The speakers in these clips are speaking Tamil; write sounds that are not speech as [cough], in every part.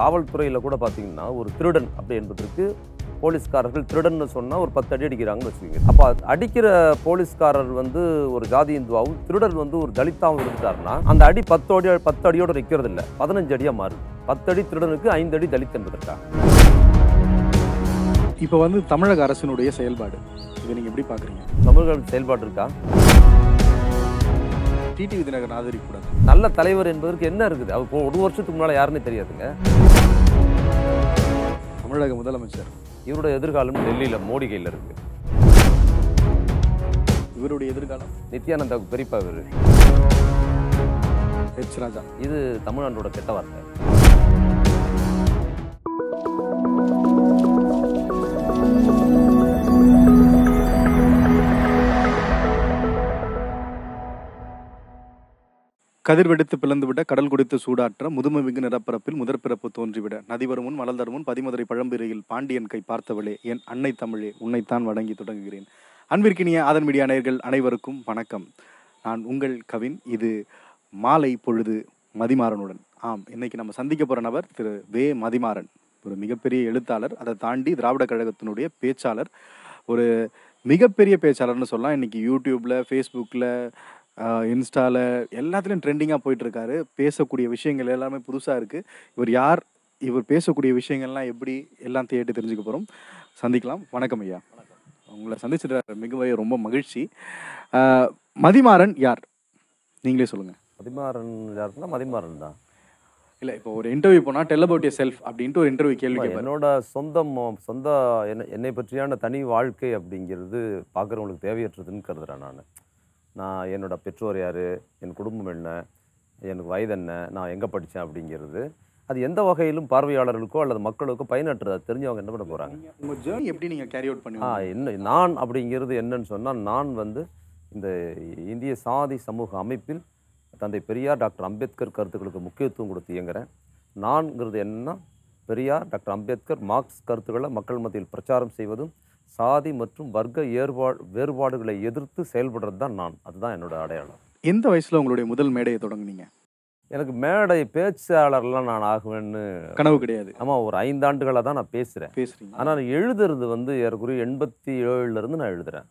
காவல்துறையில் கூட பார்த்தீங்கன்னா ஒரு திருடன் அப்படி என்பதற்கு போலீஸ்காரர்கள் திருடன்னு சொன்னால் ஒரு பத்து அடி அடிக்கிறாங்கன்னு வச்சுக்கோங்க அப்போ அடிக்கிற போலீஸ்காரர் வந்து ஒரு ஜாதி இந்துவாவும் திருடர் வந்து ஒரு தலித்தாகவும் இருந்துட்டாருன்னா அந்த அடி பத்து அடி பத்து அடியோடு நிற்கிறது இல்லை பதினஞ்சு அடியாக மாறுது பத்து அடி திருடனுக்கு ஐந்து அடி தலித் என்பதற்காக இப்போ வந்து தமிழக அரசினுடைய செயல்பாடு இதை நீங்கள் எப்படி பார்க்குறீங்க தமிழக செயல்பாடு இருக்கா டிடிவி ஆதரிக்க கூடாது நல்ல தலைவர் என்பதற்கு என்ன இருக்குது அவர் ஒரு வருஷத்துக்கு முன்னால் யாருன்னு தெரியாதுங்க தமிழக முதலமைச்சர் இவருடைய எதிர்காலம் டெல்லியில் மோடி கையில் இருக்கு இவருடைய எதிர்காலம் நித்யானந்தா பெரியப்பா இவர் ஹெச் ராஜா இது தமிழ்நாட்டோட கெட்ட வார்த்தை கதிர்வெடுத்து பிளந்துவிட கடல் குடித்து சூடாற்ற முதுமமிகு நிரப்பரப்பில் முதற் பிறப்பு தோன்றிவிட நதிவருமுன் வளர்ந்தருமுன் பதிமதுரை பழம்பிரையில் பாண்டியன் கை பார்த்தவளே என் அன்னை தமிழே உன்னைத்தான் வழங்கி தொடங்குகிறேன் அன்பிற்கினிய அதன் மீடியா நேர்கள் அனைவருக்கும் வணக்கம் நான் உங்கள் கவின் இது மாலை பொழுது மதிமாறனுடன் ஆம் இன்னைக்கு நம்ம சந்திக்க போகிற நபர் திரு வே மதிமாறன் ஒரு மிகப்பெரிய எழுத்தாளர் அதை தாண்டி திராவிட கழகத்தினுடைய பேச்சாளர் ஒரு மிகப்பெரிய பேச்சாளர்னு சொல்லலாம் இன்றைக்கி யூடியூப்பில் ஃபேஸ்புக்கில் இன்ஸ்டாவில் எல்லாத்துலேயும் ட்ரெண்டிங்காக போயிட்டுருக்காரு பேசக்கூடிய விஷயங்கள் எல்லாமே புதுசாக இருக்குது இவர் யார் இவர் பேசக்கூடிய விஷயங்கள்லாம் எப்படி எல்லாம் தேட்டு தெரிஞ்சுக்க போகிறோம் சந்திக்கலாம் வணக்கம் ஐயா உங்களை சந்திச்சிட்டு மிகவே ரொம்ப மகிழ்ச்சி மதிமாறன் யார் நீங்களே சொல்லுங்கள் மதிமாறன் யாருன்னா மதிமாறன் தான் இல்லை இப்போ ஒரு இன்டர்வியூ போனால் டெல் அபவுட் செல்ஃப் அப்படின்ட்டு ஒரு இன்டர்வியூ கேள்வி என்னோட சொந்தம் சொந்த என்னை பற்றியான தனி வாழ்க்கை அப்படிங்கிறது பார்க்குறவங்களுக்கு தேவையற்றதுன்னு கருதுறேன் நான் நான் என்னோடய பெற்றோர் யார் என் குடும்பம் என்ன எனக்கு வயது என்ன நான் எங்கே படித்தேன் அப்படிங்கிறது அது எந்த வகையிலும் பார்வையாளர்களுக்கோ அல்லது மக்களுக்கோ பயனற்றதை தெரிஞ்சவங்க என்ன பண்ண போகிறாங்க உங்கள் ஜேர்னி எப்படி நீங்கள் கேரி அவுட் பண்ணி ஆ என்ன நான் அப்படிங்கிறது என்னன்னு சொன்னால் நான் வந்து இந்த இந்திய சாதி சமூக அமைப்பில் தந்தை பெரியார் டாக்டர் அம்பேத்கர் கருத்துக்களுக்கு முக்கியத்துவம் கொடுத்து இயங்குகிறேன் நான்கிறது என்னென்னா பெரியார் டாக்டர் அம்பேத்கர் மார்க்ஸ் கருத்துக்களை மக்கள் மத்தியில் பிரச்சாரம் செய்வதும் சாதி மற்றும் வர்க்க ஏற்பாடு வேறுபாடுகளை எதிர்த்து செயல்படுறது தான் நான் அதுதான் என்னோட அடையாளம் எந்த வயசில் உங்களுடைய முதல் மேடையை தொடங்குனீங்க எனக்கு மேடை பேச்சாளர்லாம் நான் ஆகுவேன்னு கனவு கிடையாது ஆமாம் ஒரு ஐந்தாண்டுகளாக தான் நான் பேசுகிறேன் பேசுகிறேன் ஆனால் எழுதுறது வந்து ஏறக்குறி எண்பத்தி ஏழுலேருந்து நான் எழுதுகிறேன்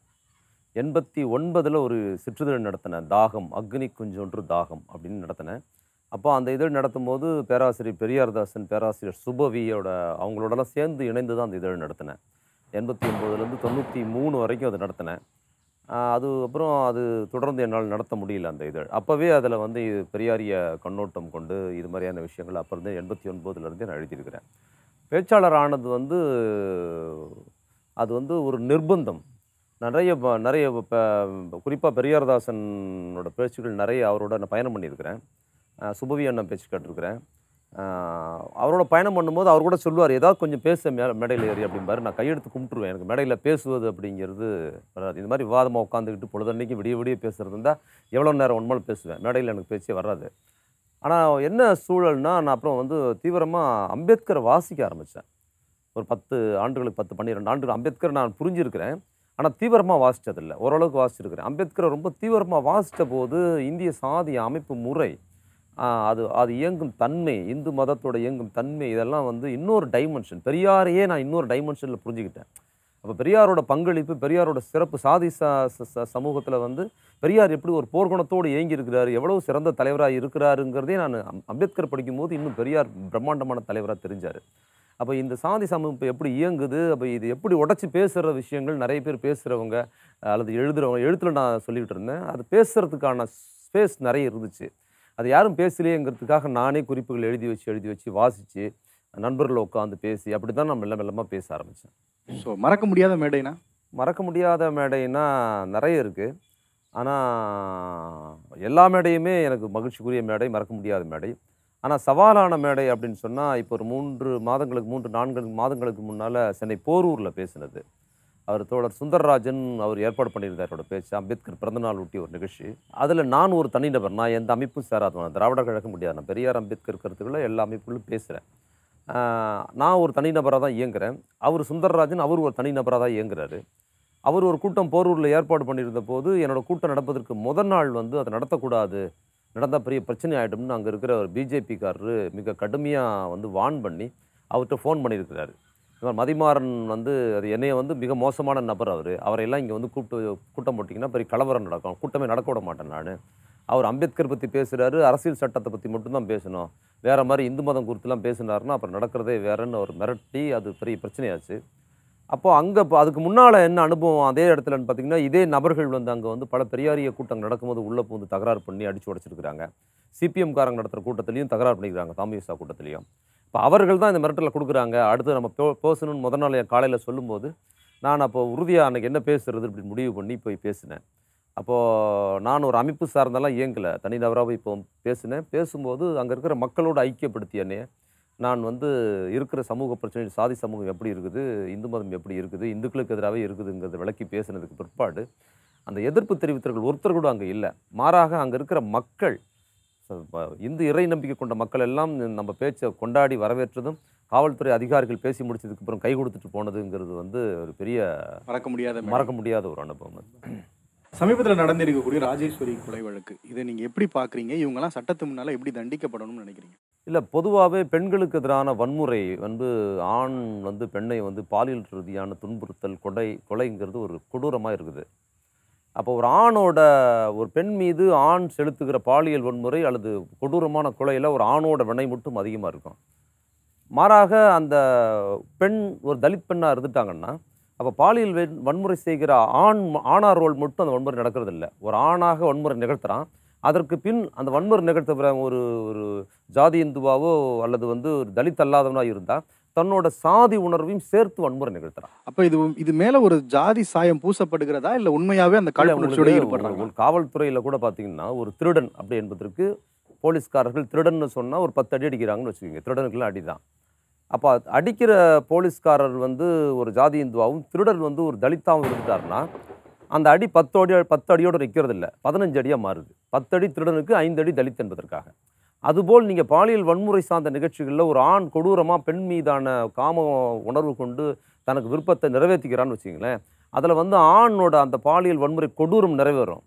எண்பத்தி ஒன்பதில் ஒரு சிற்றுதழ் நடத்தினேன் தாகம் அக்னி குஞ்சொன்று தாகம் அப்படின்னு நடத்தினேன் அப்போ அந்த இதழ் நடத்தும் போது பேராசிரியர் பெரியார்தாசன் பேராசிரியர் சுபவியோட அவங்களோடலாம் சேர்ந்து இணைந்து தான் அந்த இதழ் நடத்தினேன் எண்பத்தி ஒம்பதுலேருந்து தொண்ணூற்றி மூணு வரைக்கும் அது நடத்தினேன் அது அப்புறம் அது தொடர்ந்து என்னால் நடத்த முடியல அந்த இதழ் அப்போவே அதில் வந்து இது பெரியாரிய கண்ணோட்டம் கொண்டு இது மாதிரியான விஷயங்கள் அப்புறம் எண்பத்தி ஒன்பதுலேருந்து நான் எழுதியிருக்கிறேன் பேச்சாளர் ஆனது வந்து அது வந்து ஒரு நிர்பந்தம் நிறைய நிறைய குறிப்பாக பெரியாரதாசனோட பேச்சுகள் நிறைய அவரோட நான் பயணம் பண்ணியிருக்கிறேன் சுபவி அண்ணன் பேச்சு கேட்டிருக்கிறேன் அவரோட பயணம் பண்ணும்போது அவர் கூட சொல்லுவார் ஏதாவது கொஞ்சம் பேச மேடையில் ஏறி அப்படிம்பாரு நான் கையெடுத்து கும்பிட்டுருவேன் எனக்கு மேடையில் பேசுவது அப்படிங்கிறது வராது இது மாதிரி விவாதமாக உட்காந்துக்கிட்டு பொழுதன்னைக்கு விடிய விடிய பேசுகிறது இருந்தால் எவ்வளோ நேரம் ஒன்றுமாலும் பேசுவேன் மேடையில் எனக்கு பேச்சே வராது ஆனால் என்ன சூழல்னா நான் அப்புறம் வந்து தீவிரமாக அம்பேத்கரை வாசிக்க ஆரம்பித்தேன் ஒரு பத்து ஆண்டுகளுக்கு பத்து பன்னிரெண்டு ஆண்டுகள் அம்பேத்கர் நான் புரிஞ்சிருக்கிறேன் ஆனால் தீவிரமாக வாசித்ததில்லை ஓரளவுக்கு வாசிச்சிருக்கிறேன் அம்பேத்கரை ரொம்ப தீவிரமாக வாசித்த போது இந்திய சாதி அமைப்பு முறை அது அது இயங்கும் தன்மை இந்து மதத்தோட இயங்கும் தன்மை இதெல்லாம் வந்து இன்னொரு டைமென்ஷன் பெரியாரையே நான் இன்னொரு டைமென்ஷனில் புரிஞ்சுக்கிட்டேன் அப்போ பெரியாரோட பங்களிப்பு பெரியாரோட சிறப்பு சாதி சமூகத்தில் வந்து பெரியார் எப்படி ஒரு போர்க்குணத்தோடு இயங்கி இருக்கிறாரு எவ்வளோ சிறந்த தலைவராக இருக்கிறாருங்கிறதே நான் அம்பேத்கர் படிக்கும்போது இன்னும் பெரியார் பிரம்மாண்டமான தலைவராக தெரிஞ்சார் அப்போ இந்த சாதி சமூப்பு எப்படி இயங்குது அப்போ இது எப்படி உடச்சி பேசுகிற விஷயங்கள் நிறைய பேர் பேசுகிறவங்க அல்லது எழுதுகிறவங்க எழுத்தில் நான் சொல்லிக்கிட்டு இருந்தேன் அது பேசுகிறதுக்கான ஸ்பேஸ் நிறைய இருந்துச்சு அது யாரும் பேசலையேங்கிறதுக்காக நானே குறிப்புகள் எழுதி வச்சு எழுதி வச்சு வாசித்து நண்பர்களை உட்காந்து பேசி அப்படி தான் நான் மெல்ல மெல்லமாக பேச ஆரம்பித்தேன் ஸோ மறக்க முடியாத மேடைனா மறக்க முடியாத மேடைனா நிறைய இருக்குது ஆனால் எல்லா மேடையுமே எனக்கு மகிழ்ச்சிக்குரிய மேடை மறக்க முடியாத மேடை ஆனால் சவாலான மேடை அப்படின்னு சொன்னால் இப்போ ஒரு மூன்று மாதங்களுக்கு மூன்று நான்கு மாதங்களுக்கு முன்னால் சென்னை போரூரில் பேசினது அவர் தோழர் சுந்தரராஜன் அவர் ஏற்பாடு பண்ணியிருந்தார் அவரோட பேச்சு அம்பேத்கர் பிறந்தநாள் ஒட்டி ஒரு நிகழ்ச்சி அதில் நான் ஒரு தனிநபர் நான் எந்த அமைப்பும் சேராதவன் திராவிடர் கழகம் முடியாது நான் பெரியார் அம்பேத்கர் கருத்துக்களை எல்லா அமைப்புகளும் பேசுகிறேன் நான் ஒரு தனிநபராக தான் இயங்குகிறேன் அவர் சுந்தரராஜன் அவர் ஒரு தனிநபராக தான் இயங்குறாரு அவர் ஒரு கூட்டம் போரூரில் ஏற்பாடு பண்ணியிருந்த போது என்னோடய கூட்டம் நடப்பதற்கு முதல் நாள் வந்து அதை நடத்தக்கூடாது நடந்தால் பெரிய பிரச்சனை ஆகிடும்னு அங்கே இருக்கிற ஒரு பிஜேபிக்காரரு மிக கடுமையாக வந்து வான் பண்ணி அவர்கிட்ட ஃபோன் பண்ணியிருக்கிறாரு மதிமாறன் வந்து அது என்னைய வந்து மிக மோசமான நபர் அவர் அவரையெல்லாம் இங்கே வந்து கூப்பிட்டு கூட்டம் போட்டிங்கன்னா பெரிய கலவரம் நடக்கும் கூட்டமே நடக்க விட மாட்டேன் நான் அவர் அம்பேத்கர் பற்றி பேசுகிறாரு அரசியல் சட்டத்தை பற்றி மட்டும்தான் பேசணும் வேறு மாதிரி இந்து மதம் குறித்துலாம் பேசினார்னா அப்புறம் நடக்கிறதே வேறன்னு அவர் மிரட்டி அது பெரிய பிரச்சனையாச்சு அப்போது அங்கே இப்போ அதுக்கு முன்னால் என்ன அனுபவம் அதே இடத்துலன்னு பார்த்தீங்கன்னா இதே நபர்கள் வந்து அங்கே வந்து பல பெரியாரிய கூட்டம் நடக்கும்போது உள்ளே பூந்து தகராறு பண்ணி அடித்து உடச்சிருக்கிறாங்க சிபிஎம்காரங்க நடத்துகிற கூட்டத்துலையும் தகராறு பண்ணிக்கிறாங்க தாமியசா கூட்டத்துலையும் இப்போ அவர்கள் தான் இந்த மிரட்டலை கொடுக்குறாங்க அடுத்து நம்ம பேசணும்னு முதல் நாள் காலையில் சொல்லும்போது நான் அப்போ உறுதியாக அன்றைக்கி என்ன பேசுகிறது அப்படின்னு முடிவு பண்ணி போய் பேசினேன் அப்போது நான் ஒரு அமைப்பு சார்ந்தெல்லாம் இயங்கலை தனிநபராக இப்போ பேசினேன் பேசும்போது அங்கே இருக்கிற மக்களோடு ஐக்கியப்படுத்தியனே நான் வந்து இருக்கிற சமூக பிரச்சனை சாதி சமூகம் எப்படி இருக்குது இந்து மதம் எப்படி இருக்குது இந்துக்களுக்கு எதிராகவே இருக்குதுங்கிறத விளக்கி பேசினதுக்கு பிற்பாடு அந்த எதிர்ப்பு தெரிவித்தவர்கள் ஒருத்தர் கூட அங்கே இல்லை மாறாக அங்கே இருக்கிற மக்கள் இந்து இறை நம்பிக்கை கொண்ட மக்கள் எல்லாம் நம்ம பேச்சை கொண்டாடி வரவேற்றதும் காவல்துறை அதிகாரிகள் பேசி முடிச்சதுக்கு அப்புறம் கை கொடுத்துட்டு போனதுங்கிறது வந்து ஒரு பெரிய மறக்க முடியாத மறக்க முடியாத ஒரு அனுபவம் சமீபத்தில் நடந்திருக்கக்கூடிய ராஜேஸ்வரி கொலை வழக்கு இதை நீங்கள் எப்படி பார்க்குறீங்க இவங்கெல்லாம் சட்டத்து முன்னால் எப்படி தண்டிக்கப்படணும்னு நினைக்கிறீங்க இல்லை பொதுவாகவே பெண்களுக்கு எதிரான வன்முறை வந்து ஆண் வந்து பெண்ணை வந்து பாலியல் ரீதியான துன்புறுத்தல் கொடை கொலைங்கிறது ஒரு கொடூரமாக இருக்குது அப்போ ஒரு ஆணோட ஒரு பெண் மீது ஆண் செலுத்துகிற பாலியல் வன்முறை அல்லது கொடூரமான கொலையில் ஒரு ஆணோட வினை மட்டும் அதிகமாக இருக்கும் மாறாக அந்த பெண் ஒரு தலித் பெண்ணாக இருந்துட்டாங்கன்னா அப்போ பாலியல் வன்முறை செய்கிற ஆண் ஆணார் ரோல் மட்டும் அந்த வன்முறை நடக்கிறது இல்லை ஒரு ஆணாக வன்முறை நிகழ்த்துறான் அதற்கு பின் அந்த வன்முறை நிகழ்த்துகிற ஒரு ஒரு ஜாதி இந்துவாவோ அல்லது வந்து ஒரு தலித் அல்லாதவனாக இருந்தால் தன்னோட சாதி உணர்வையும் சேர்த்து வன்முறை நிகழ்த்துறான் அப்ப இது இது மேல ஒரு ஜாதி சாயம் பூசப்படுகிறதா இல்ல உண்மையாவே அந்த ஈடுபடுறாங்க காவல்துறையில கூட பாத்தீங்கன்னா ஒரு திருடன் அப்படி என்பதற்கு போலீஸ்காரர்கள் திருடன்னு சொன்னா ஒரு பத்து அடி அடிக்கிறாங்கன்னு வச்சுக்கோங்க திருடனுக்குலாம் அடிதான் அப்போ அடிக்கிற போலீஸ்காரர் வந்து ஒரு ஜாதி இந்துவாகவும் திருடர் வந்து ஒரு தலித்தாகவும் இருந்துட்டாருன்னா அந்த அடி பத்து அடி பத்து அடியோடு நிற்கிறது இல்லை பதினஞ்சு அடியாக மாறுது பத்து அடி திருடனுக்கு ஐந்து அடி தலித் என்பதற்காக அதுபோல் நீங்கள் பாலியல் வன்முறை சார்ந்த நிகழ்ச்சிகளில் ஒரு ஆண் கொடூரமாக பெண் மீதான காம உணர்வு கொண்டு தனக்கு விருப்பத்தை நிறைவேற்றிக்கிறான்னு வச்சிங்களேன் அதில் வந்து ஆணோட அந்த பாலியல் வன்முறை கொடூரம் நிறைவேறும்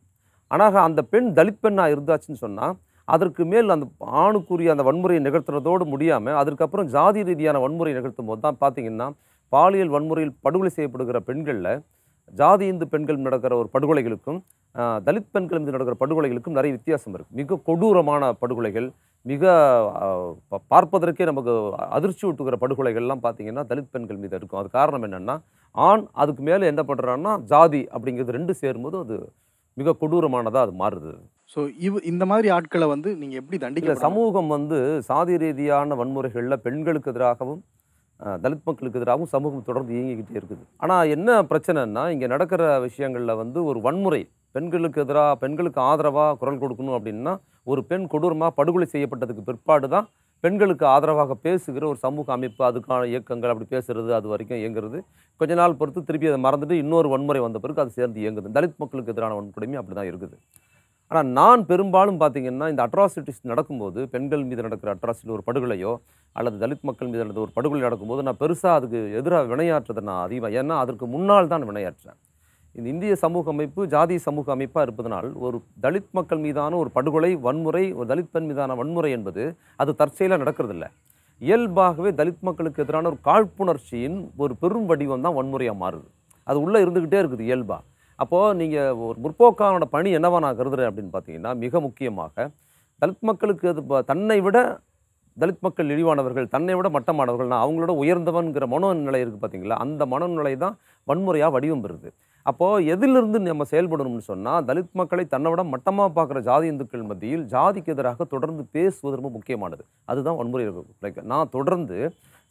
ஆனால் அந்த பெண் தலித் பெண்ணாக இருந்தாச்சுன்னு சொன்னால் அதற்கு மேல் அந்த ஆணுக்குரிய அந்த வன்முறையை நிகழ்த்துறதோடு முடியாமல் அதுக்கப்புறம் ஜாதி ரீதியான வன்முறை நிகழ்த்தும் போது தான் பார்த்தீங்கன்னா பாலியல் வன்முறையில் படுகொலை செய்யப்படுகிற பெண்களில் ஜாதி இந்து பெண்கள் நடக்கிற ஒரு படுகொலைகளுக்கும் தலித் பெண்கள் மீது நடக்கிற படுகொலைகளுக்கும் நிறைய வித்தியாசம் இருக்குது மிக கொடூரமான படுகொலைகள் மிக பார்ப்பதற்கே நமக்கு அதிர்ச்சி ஊட்டுகிற படுகொலைகள்லாம் பார்த்திங்கன்னா தலித் பெண்கள் மீது இருக்கும் அது காரணம் என்னென்னா ஆண் அதுக்கு மேலே என்ன பண்ணுறான்னா ஜாதி அப்படிங்கிறது ரெண்டு சேரும்போது அது மிக கொடூரமானதாக அது மாறுது ஸோ இவ் இந்த மாதிரி ஆட்களை வந்து நீங்கள் எப்படி தண்டிக்கல சமூகம் வந்து சாதி ரீதியான வன்முறைகளில் பெண்களுக்கு எதிராகவும் தலித் மக்களுக்கு எதிராகவும் சமூகம் தொடர்ந்து இயங்கிக்கிட்டே இருக்குது ஆனால் என்ன பிரச்சனைன்னா இங்கே நடக்கிற விஷயங்களில் வந்து ஒரு வன்முறை பெண்களுக்கு எதிராக பெண்களுக்கு ஆதரவாக குரல் கொடுக்கணும் அப்படின்னா ஒரு பெண் கொடூரமாக படுகொலை செய்யப்பட்டதுக்கு பிற்பாடு தான் பெண்களுக்கு ஆதரவாக பேசுகிற ஒரு சமூக அமைப்பு அதுக்கான இயக்கங்கள் அப்படி பேசுகிறது அது வரைக்கும் இயங்குறது கொஞ்ச நாள் பொறுத்து திருப்பி அதை மறந்துட்டு இன்னொரு வன்முறை வந்த பிறகு அது சேர்ந்து இயங்குது தலித் மக்களுக்கு எதிரான வன்கொடுமையும் அப்படி தான் இருக்குது ஆனால் நான் பெரும்பாலும் பார்த்திங்கன்னா இந்த அட்ராசிட்டிஸ் நடக்கும்போது பெண்கள் மீது நடக்கிற அட்ராசிட்டி ஒரு படுகொலையோ அல்லது தலித் மக்கள் மீது நடந்த ஒரு படுகொலை நடக்கும்போது நான் பெருசாக அதுக்கு எதிராக வினையாற்றுறதை நான் அதிகமாக ஏன்னா அதற்கு முன்னால் தான் வினையாற்றுறேன் இந்த இந்திய சமூக அமைப்பு ஜாதி சமூக அமைப்பாக இருப்பதனால் ஒரு தலித் மக்கள் மீதான ஒரு படுகொலை வன்முறை ஒரு தலித் பெண் மீதான வன்முறை என்பது அது தற்செயலாக நடக்கிறதில்ல இயல்பாகவே தலித் மக்களுக்கு எதிரான ஒரு காழ்ப்புணர்ச்சியின் ஒரு பெரும் வடிவம் தான் வன்முறையாக மாறுது அது உள்ளே இருந்துக்கிட்டே இருக்குது இயல்பாக அப்போது நீங்கள் ஒரு முற்போக்கானோட பணி என்னவா நான் கருதுகிறேன் அப்படின்னு பார்த்தீங்கன்னா மிக முக்கியமாக தலித் மக்களுக்கு அது தன்னை விட தலித் மக்கள் இழிவானவர்கள் தன்னை விட மட்டமானவர்கள் நான் அவங்களோட உயர்ந்தவன்கிற மனோநிலை இருக்குது பார்த்தீங்களா அந்த மனநிலை தான் வன்முறையாக வடிவம் பெறுது அப்போது எதிலிருந்து நம்ம செயல்படணும்னு சொன்னால் தலித் மக்களை தன்னை விட மட்டமாக பார்க்குற ஜாதி இந்துக்கள் மத்தியில் ஜாதிக்கு எதிராக தொடர்ந்து பேசுவது ரொம்ப முக்கியமானது அதுதான் வன்முறை நான் தொடர்ந்து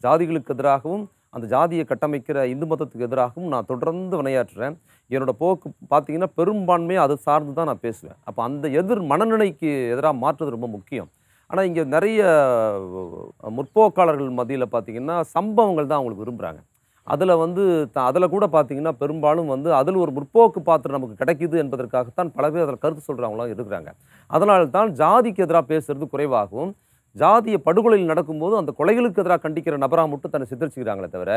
ஜாதிகளுக்கு எதிராகவும் அந்த ஜாதியை கட்டமைக்கிற இந்து மதத்துக்கு எதிராகவும் நான் தொடர்ந்து வினையாற்றுறேன் என்னோட போக்கு பார்த்தீங்கன்னா பெரும்பான்மையை அது சார்ந்து தான் நான் பேசுவேன் அப்போ அந்த எதிர் மனநிலைக்கு எதிராக மாற்றுறது ரொம்ப முக்கியம் ஆனால் இங்கே நிறைய முற்போக்காளர்கள் மத்தியில் பார்த்திங்கன்னா சம்பவங்கள் தான் அவங்களுக்கு விரும்புகிறாங்க அதில் வந்து த அதில் கூட பார்த்திங்கன்னா பெரும்பாலும் வந்து அதில் ஒரு முற்போக்கு பாத்திரம் நமக்கு கிடைக்குது என்பதற்காகத்தான் பல பேர் அதில் கருத்து சொல்கிறவங்களாம் இருக்கிறாங்க அதனால்தான் ஜாதிக்கு எதிராக பேசுகிறது குறைவாகவும் ஜாதிய படுகொலையில் நடக்கும்போது அந்த கொலைகளுக்கு எதிராக கண்டிக்கிற நபராக மட்டும் தன்னை சித்தரிச்சுக்கிறாங்களே தவிர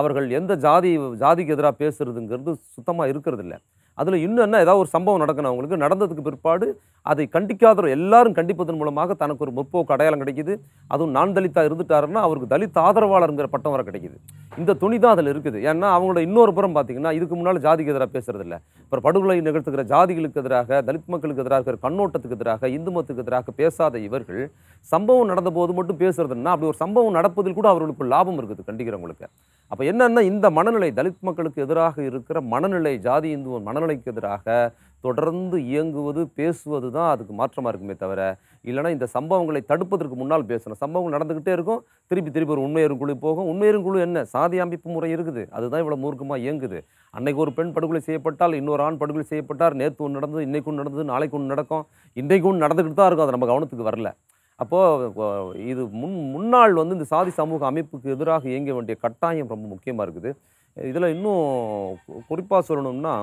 அவர்கள் எந்த ஜாதி ஜாதிக்கு எதிராக பேசுறதுங்கிறது சுத்தமாக இருக்கிறதில்ல அதில் இன்னும் என்ன ஏதாவது ஒரு சம்பவம் நடக்கணும் அவங்களுக்கு நடந்ததுக்கு பிற்பாடு அதை கண்டிக்காத எல்லாரும் கண்டிப்பதன் மூலமாக தனக்கு ஒரு முற்போக்கு அடையாளம் கிடைக்குது அதுவும் நான் தலித்தாக இருந்துட்டாருன்னா அவருக்கு தலித் ஆதரவாளருங்கிற பட்டம் வர கிடைக்குது இந்த துணி தான் அதில் இருக்குது ஏன்னா அவங்களோட இன்னொரு புறம் பார்த்தீங்கன்னா இதுக்கு முன்னால் ஜாதிக்கு எதிராக பேசுறது இல்லை இப்போ படுகொலை நிகழ்த்துகிற ஜாதிகளுக்கு எதிராக தலித் மக்களுக்கு எதிராக இருக்கிற கண்ணோட்டத்துக்கு எதிராக இந்து மதத்துக்கு எதிராக பேசாத இவர்கள் சம்பவம் நடந்த போது மட்டும் பேசுறதுன்னா அப்படி ஒரு சம்பவம் நடப்பதில் கூட அவர்களுக்கு லாபம் இருக்குது கண்டிக்கிறவங்களுக்கு அப்போ என்னென்னா இந்த மனநிலை தலித் மக்களுக்கு எதிராக இருக்கிற மனநிலை ஜாதி இந்து மன மனநிலைக்கு எதிராக தொடர்ந்து இயங்குவது பேசுவது தான் அதுக்கு மாற்றமாக இருக்குமே தவிர இல்லைனா இந்த சம்பவங்களை தடுப்பதற்கு முன்னால் பேசணும் சம்பவங்கள் நடந்துக்கிட்டே இருக்கும் திருப்பி திருப்பி ஒரு உண்மையரும் குழு போகும் உண்மையரும் குழு என்ன சாதி அமைப்பு முறை இருக்குது அதுதான் இவ்வளோ மூர்க்கமாக இயங்குது அன்னைக்கு ஒரு பெண் படுகொலை செய்யப்பட்டால் இன்னொரு ஆண் படுகொலை செய்யப்பட்டார் நேற்று ஒன்று நடந்தது இன்றைக்கு ஒன்று நடந்தது நாளைக்கு ஒன்று நடக்கும் இன்றைக்கு ஒன்று நடந்துக்கிட்டு தான் இருக்கும் அது நம்ம கவனத்துக்கு வரல அப்போது இது முன் முன்னாள் வந்து இந்த சாதி சமூக அமைப்புக்கு எதிராக இயங்க வேண்டிய கட்டாயம் ரொம்ப முக்கியமாக இருக்குது இதில் இன்னும் குறிப்பாக சொல்லணும்னா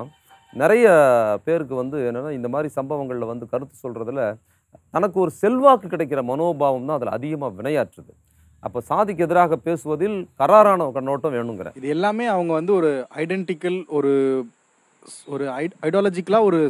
நிறைய பேருக்கு வந்து என்னென்னா இந்த மாதிரி சம்பவங்களில் வந்து கருத்து சொல்கிறதுல தனக்கு ஒரு செல்வாக்கு கிடைக்கிற மனோபாவம் தான் அதில் அதிகமாக வினையாற்றுது அப்போ சாதிக்கு எதிராக பேசுவதில் கராரான கண்ணோட்டம் வேணுங்கிறேன் இது எல்லாமே அவங்க வந்து ஒரு ஐடென்டிக்கல் ஒரு ஒரு ஐடியாலஜிக்கலாக ஒரு